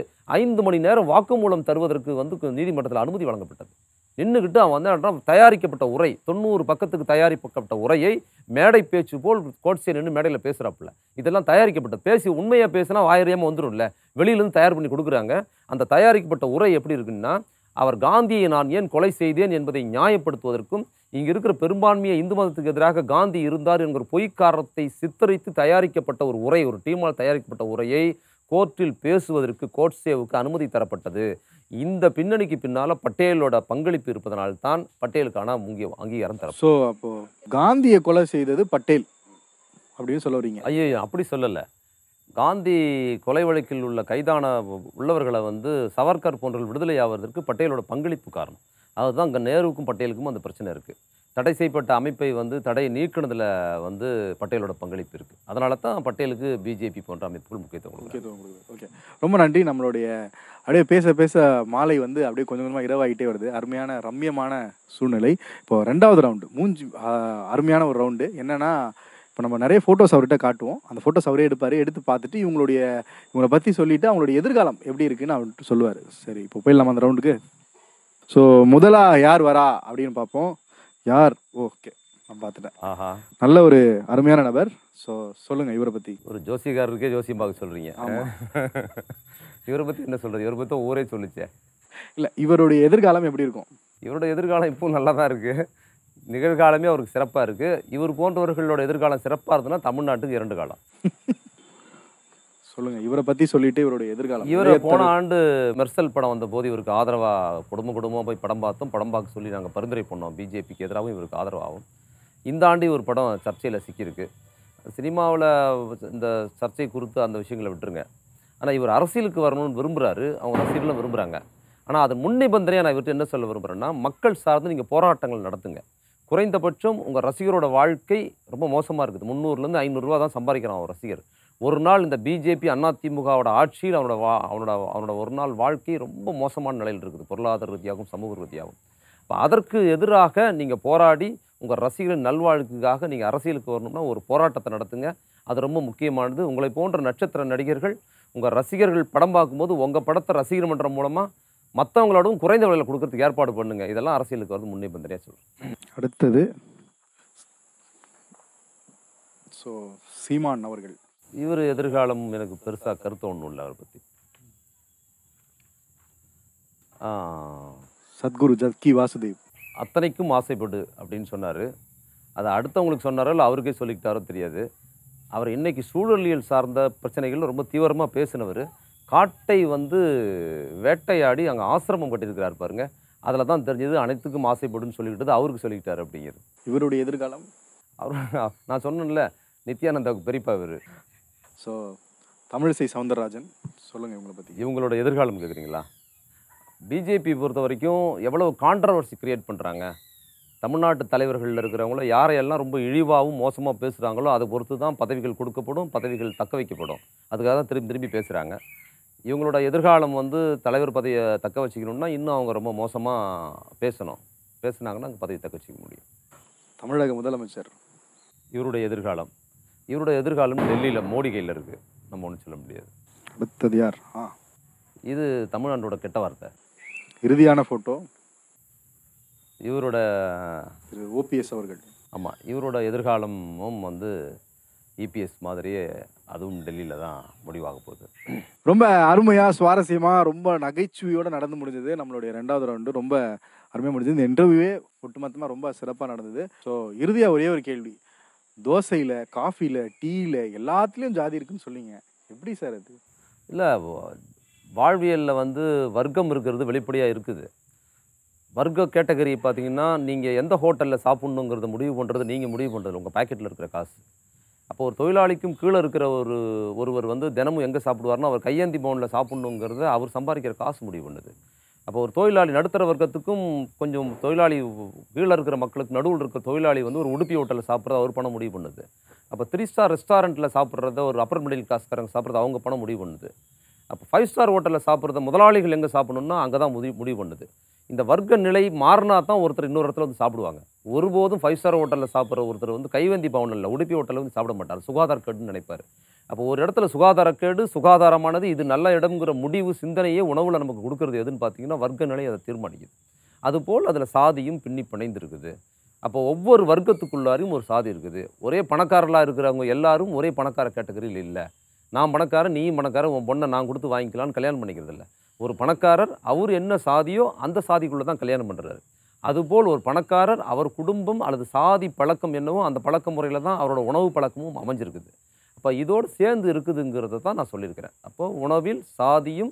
ஐந்து மணி நேரம் வாக்குமூலம் தருவதற்கு வந்து நீதிமன்றத்தில் அனுமதி வழங்கப்பட்டது நின்றுக்கிட்டு அவன் வந்து தயாரிக்கப்பட்ட உரை தொண்ணூறு பக்கத்துக்கு தயாரிக்கப்பட்ட உரையை மேடை பேச்சு போல் கோட்ஸே நின்று மேடையில் பேசுகிறாப்புல இதெல்லாம் தயாரிக்கப்பட்ட பேசி உண்மையாக பேசினா வாயிரியாமல் வந்துடும்ல வெளியிலேருந்து தயார் பண்ணி கொடுக்குறாங்க அந்த தயாரிக்கப்பட்ட உரை எப்படி இருக்குன்னா அவர் காந்தியை நான் ஏன் கொலை செய்தேன் என்பதை நியாயப்படுத்துவதற்கும் இங்கே இருக்கிற பெரும்பான்மையை இந்து மதத்துக்கு எதிராக காந்தி இருந்தார் என்கிற பொய்க்காரத்தை சித்தரித்து தயாரிக்கப்பட்ட ஒரு உரை ஒரு டீமால் தயாரிக்கப்பட்ட உரையை கோர்ட்டில் பேசுவதற்கு கோட்ஸேவுக்கு அனுமதி தரப்பட்டது இந்த பின்னணிக்கு பின்னால் பட்டேலோட பங்களிப்பு இருப்பதனால்தான் பட்டேலுக்கான முக்கிய அங்கீகாரம் தர ஸோ அப்போ காந்தியை கொலை செய்தது பட்டேல் அப்படின்னு சொல்ல வரீங்க ஐயோ அப்படி சொல்லலை காந்தி கொலை வழக்கில் உள்ள கைதான உள்ளவர்களை வந்து சவர்கர் போன்ற விடுதலை ஆவதற்கு பட்டேலோட பங்களிப்பு காரணம் அதுதான் அங்கே நேருவுக்கும் பட்டேலுக்கும் அந்த பிரச்சனை இருக்குது தடை செய்யப்பட்ட அமைப்பை வந்து தடையை நீக்கினதில் வந்து பட்டேலோட பங்களிப்பு இருக்குது அதனால தான் பட்டேலுக்கு பிஜேபி போன்ற அமைப்புகள் முக்கியத்துவம் முக்கியத்துவம் ஓகே ரொம்ப நன்றி நம்மளுடைய அப்படியே பேச பேச மாலை வந்து அப்படியே கொஞ்சம் கொஞ்சமாக இரவாகிட்டே வருது அருமையான ரம்யமான சூழ்நிலை இப்போது ரெண்டாவது ரவுண்டு மூஞ்சி அருமையான ஒரு ரவுண்டு என்னென்னா இப்போ நம்ம நிறைய ஃபோட்டோஸ் அவர்கிட்ட காட்டுவோம் அந்த ஃபோட்டோஸ் அவரே எடுப்பார் எடுத்து பார்த்துட்டு இவங்களுடைய இவங்களை பற்றி சொல்லிவிட்டு அவங்களுடைய எதிர்காலம் எப்படி இருக்குன்னு அவர்கிட்ட சொல்லுவார் சரி இப்போ போயிடலாமா அந்த ரவுண்டுக்கு ஸோ முதலா யார் வரா அப்படின்னு பார்ப்போம் யார் ஓகே நான் பார்த்துட்டேன் ஆஹா நல்ல ஒரு அருமையான நபர் ஸோ சொல்லுங்கள் இவரை பற்றி ஒரு ஜோசியக்காரருக்கே ஜோசியம் பார்க்க சொல்கிறீங்க [laughs] இவரை பற்றி என்ன சொல்கிறது இவரை பற்றி ஊரே சொல்லிச்சே இல்லை இவருடைய எதிர்காலம் எப்படி இருக்கும் இவரோட எதிர்காலம் இப்பவும் நல்லா தான் இருக்குது நிகழ்காலமே அவருக்கு சிறப்பாக இருக்குது இவர் போன்றவர்களோட எதிர்காலம் சிறப்பாக இருந்ததுன்னா தமிழ்நாட்டுக்கு இரண்டு காலம் [laughs] சொல்லுங்க இவரை பத்தி சொல்லிட்டு இவருடைய எதிர்காலம் இவரை போன ஆண்டு மெர்சல் படம் வந்த போது இவருக்கு ஆதரவா குடும்ப குடும்பமாக போய் படம் பார்த்தோம் படம் பார்க்க சொல்லி நாங்கள் பரிந்துரை பண்ணோம் பிஜேபிக்கு எதிராகவும் இவருக்கு ஆதரவாகும் இந்த ஆண்டு ஒரு படம் சர்ச்சையில் சிக்கியிருக்கு சினிமாவில் இந்த சர்ச்சை குறித்து அந்த விஷயங்களை விட்டுருங்க ஆனால் இவர் அரசியலுக்கு வரணும்னு விரும்புகிறாரு அவங்க ரசிகர்களும் விரும்புகிறாங்க ஆனால் அது முன்னிபந்தனையாக நான் இவர்கிட்ட என்ன சொல்ல விரும்புகிறேன்னா மக்கள் சார்ந்து நீங்கள் போராட்டங்கள் நடத்துங்க குறைந்தபட்சம் உங்கள் ரசிகரோட வாழ்க்கை ரொம்ப மோசமாக இருக்குது முந்நூறுலேருந்து ஐநூறுரூவா தான் சம்பாதிக்கிறான் ஒரு ரசிகர் ஒரு நாள் இந்த பிஜேபி அதிமுகவோட ஆட்சியில் அவனோட வா அவனோட அவனோட ஒரு நாள் வாழ்க்கை ரொம்ப மோசமான நிலையில் இருக்குது பொருளாதார ரீதியாகவும் சமூக ரீதியாகவும் இப்போ அதற்கு எதிராக நீங்கள் போராடி உங்கள் ரசிகர்கள் நல்வாழ்வுக்காக நீங்கள் அரசியலுக்கு வரணும்னா ஒரு போராட்டத்தை நடத்துங்க அது ரொம்ப முக்கியமானது உங்களை போன்ற நட்சத்திர நடிகர்கள் உங்கள் ரசிகர்கள் படம் பார்க்கும்போது உங்கள் படத்தை ரசிகர் மன்றம் மூலமாக மற்றவங்களோடவும் குறைந்த விலையில் கொடுக்கறதுக்கு ஏற்பாடு பண்ணுங்க இதெல்லாம் அரசியலுக்கு வந்து முன்னிபந்தனையாக சொல்கிறேன் அடுத்தது ஸோ சீமான் அவர்கள் இவர் எதிர்காலம் எனக்கு பெருசாக கருத்து ஒன்றும் இல்லை அவரை பற்றி சத்குரு ஜத்கி வாசுதேவ் அத்தனைக்கும் ஆசைப்படு அப்படின்னு சொன்னார் அதை அடுத்தவங்களுக்கு சொன்னாரோ இல்லை அவருக்கே சொல்லிக்கிட்டாரோ தெரியாது அவர் இன்னைக்கு சூழலியல் சார்ந்த பிரச்சனைகள் ரொம்ப தீவிரமாக பேசினவர் காட்டை வந்து வேட்டையாடி அங்கே ஆசிரமம் கட்டியிருக்கிறார் பாருங்க அதில் தான் தெரிஞ்சது அனைத்துக்கும் ஆசைப்படுன்னு சொல்லிக்கிட்டது அவருக்கு சொல்லிக்கிட்டார் அப்படிங்கிறது இவருடைய எதிர்காலம் அவர் நான் சொன்னேன்ல நித்யானந்தாவுக்கு பெரியப்பா இவர் ஸோ தமிழிசை சவுந்தரராஜன் சொல்லுங்கள் இவங்களை பற்றி இவங்களோட எதிர்காலம் கேட்குறீங்களா பிஜேபி பொறுத்த வரைக்கும் எவ்வளோ கான்ட்ரவர்சி க்ரியேட் பண்ணுறாங்க தமிழ்நாட்டு தலைவர்களில் இருக்கிறவங்கள யாரையெல்லாம் ரொம்ப இழிவாகவும் மோசமாக பேசுகிறாங்களோ அதை பொறுத்து தான் பதவிகள் கொடுக்கப்படும் பதவிகள் தக்க வைக்கப்படும் அதுக்காக தான் திரும்பி திரும்பி பேசுகிறாங்க இவங்களோட எதிர்காலம் வந்து தலைவர் பதவியை தக்க வச்சுக்கணும்னா இன்னும் அவங்க ரொம்ப மோசமாக பேசணும் பேசுனாங்கன்னா அங்கே பதவி தக்க வச்சுக்க முடியும் தமிழக முதலமைச்சர் இவருடைய எதிர்காலம் இவருடைய எதிர்காலம் டெல்லியில் மோடி கையில் இருக்குது நம்ம ஒன்றும் சொல்ல முடியாது அடுத்ததியார் யார் ஆ இது தமிழ்நாட்டோட கெட்ட வார்த்தை இறுதியான ஃபோட்டோ இவரோட திரு ஓபிஎஸ் அவர்கள் ஆமாம் இவரோட எதிர்காலமும் வந்து இபிஎஸ் மாதிரியே அதுவும் டெல்லியில் தான் முடிவாக போகுது ரொம்ப அருமையாக சுவாரஸ்யமாக ரொம்ப நகைச்சுவையோடு நடந்து முடிஞ்சது நம்மளுடைய ரெண்டாவது ரவுண்டு ரொம்ப அருமையாக முடிஞ்சது இந்த இன்டர்வியூவே ஒட்டுமொத்தமாக ரொம்ப சிறப்பாக நடந்தது ஸோ இறுதியாக ஒரே ஒரு கேள்வி தோசையில் காஃபியில் டீயில் எல்லாத்துலேயும் ஜாதி இருக்குன்னு சொல்லிங்க எப்படி சார் அது இல்லை வாழ்வியலில் வந்து வர்க்கம் இருக்கிறது வெளிப்படையாக இருக்குது வர்க்க கேட்டகரி பார்த்தீங்கன்னா நீங்கள் எந்த ஹோட்டலில் சாப்பிட்ணுங்கிறத முடிவு பண்ணுறது நீங்கள் முடிவு பண்ணுறது உங்கள் பாக்கெட்டில் இருக்கிற காசு அப்போ ஒரு தொழிலாளிக்கும் கீழே இருக்கிற ஒரு ஒருவர் வந்து தினமும் எங்கே சாப்பிடுவார்னா அவர் கையேந்தி பவுனில் சாப்பிட்ணுங்கிறத அவர் சம்பாதிக்கிற காசு முடிவு பண்ணுது அப்போ ஒரு தொழிலாளி நடுத்தர வர்க்கத்துக்கும் கொஞ்சம் தொழிலாளி கீழே இருக்கிற மக்களுக்கு நடுவில் இருக்கிற தொழிலாளி வந்து ஒரு உடுப்பி ஹோட்டலில் சாப்பிட்றத அவர் பணம் முடிவு பண்ணுது அப்போ த்ரீ ஸ்டார் ரெஸ்டாரண்ட்டில் சாப்பிட்றத ஒரு அப்பர் மிடில் கிளாஸ்காரங்க சாப்பிட்றத அவங்க பணம் முடிவு பண்ணுது அப்போ ஃபைவ் ஸ்டார் ஹோட்டலில் சாப்பிட்றத முதலாளிகள் எங்கே சாப்பிடணுன்னா அங்கே தான் முடிவு முடிவு பண்ணுது இந்த வர்க்க நிலை மாறினா தான் ஒருத்தர் இன்னொரு இடத்துல வந்து சாப்பிடுவாங்க ஒருபோதும் ஃபைவ் ஸ்டார் ஹோட்டலில் சாப்பிட்ற ஒருத்தர் வந்து கைவந்தி பவனில் உடுப்பி ஹோட்டலில் வந்து சாப்பிட மாட்டார் சுகாதாரக்கேடுன்னு நினைப்பார் அப்போ ஒரு இடத்துல சுகாதாரக்கேடு சுகாதாரமானது இது நல்ல இடம்ங்கிற முடிவு சிந்தனையே உணவில் நமக்கு கொடுக்குறது எதுன்னு பார்த்தீங்கன்னா வர்க்க நிலை அதை தீர்மானிக்குது அதுபோல் அதில் சாதியும் பின்னி பிணைந்திருக்குது அப்போ ஒவ்வொரு வர்க்கத்துக்குள்ளாரையும் ஒரு சாதி இருக்குது ஒரே பணக்காரலாக இருக்கிறவங்க எல்லாரும் ஒரே பணக்கார கேட்டகரியில் இல்லை நான் பணக்காரன் நீயும் பணக்காரன் உன் பொண்ணை நான் கொடுத்து வாங்கிக்கலான்னு கல்யாணம் பண்ணிக்கிறது இல்லை ஒரு பணக்காரர் அவர் என்ன சாதியோ அந்த சாதிக்குள்ளே தான் கல்யாணம் பண்ணுறாரு அதுபோல் ஒரு பணக்காரர் அவர் குடும்பம் அல்லது சாதி பழக்கம் என்னவோ அந்த பழக்க முறையில் தான் அவரோட உணவு பழக்கமும் அமைஞ்சிருக்குது அப்போ இதோடு சேர்ந்து இருக்குதுங்கிறத தான் நான் சொல்லியிருக்கிறேன் அப்போது உணவில் சாதியும்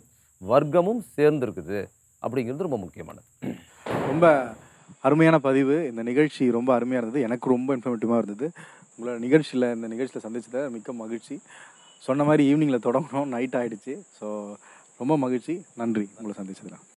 வர்க்கமும் சேர்ந்துருக்குது அப்படிங்கிறது ரொம்ப முக்கியமானது ரொம்ப அருமையான பதிவு இந்த நிகழ்ச்சி ரொம்ப அருமையாக இருந்தது எனக்கு ரொம்ப இன்ஃபர்மேட்டிவாக இருந்தது உங்களோட நிகழ்ச்சியில் இந்த நிகழ்ச்சியில் சந்திச்சதை மிக்க மகிழ்ச்சி சொன்ன மாதிரி ஈவினிங்கில் தொடங்கணும் நைட் ஆகிடுச்சு ஸோ ரொம்ப மகிழ்ச்சி நன்றி உங்களை சந்திச்சதுலாம்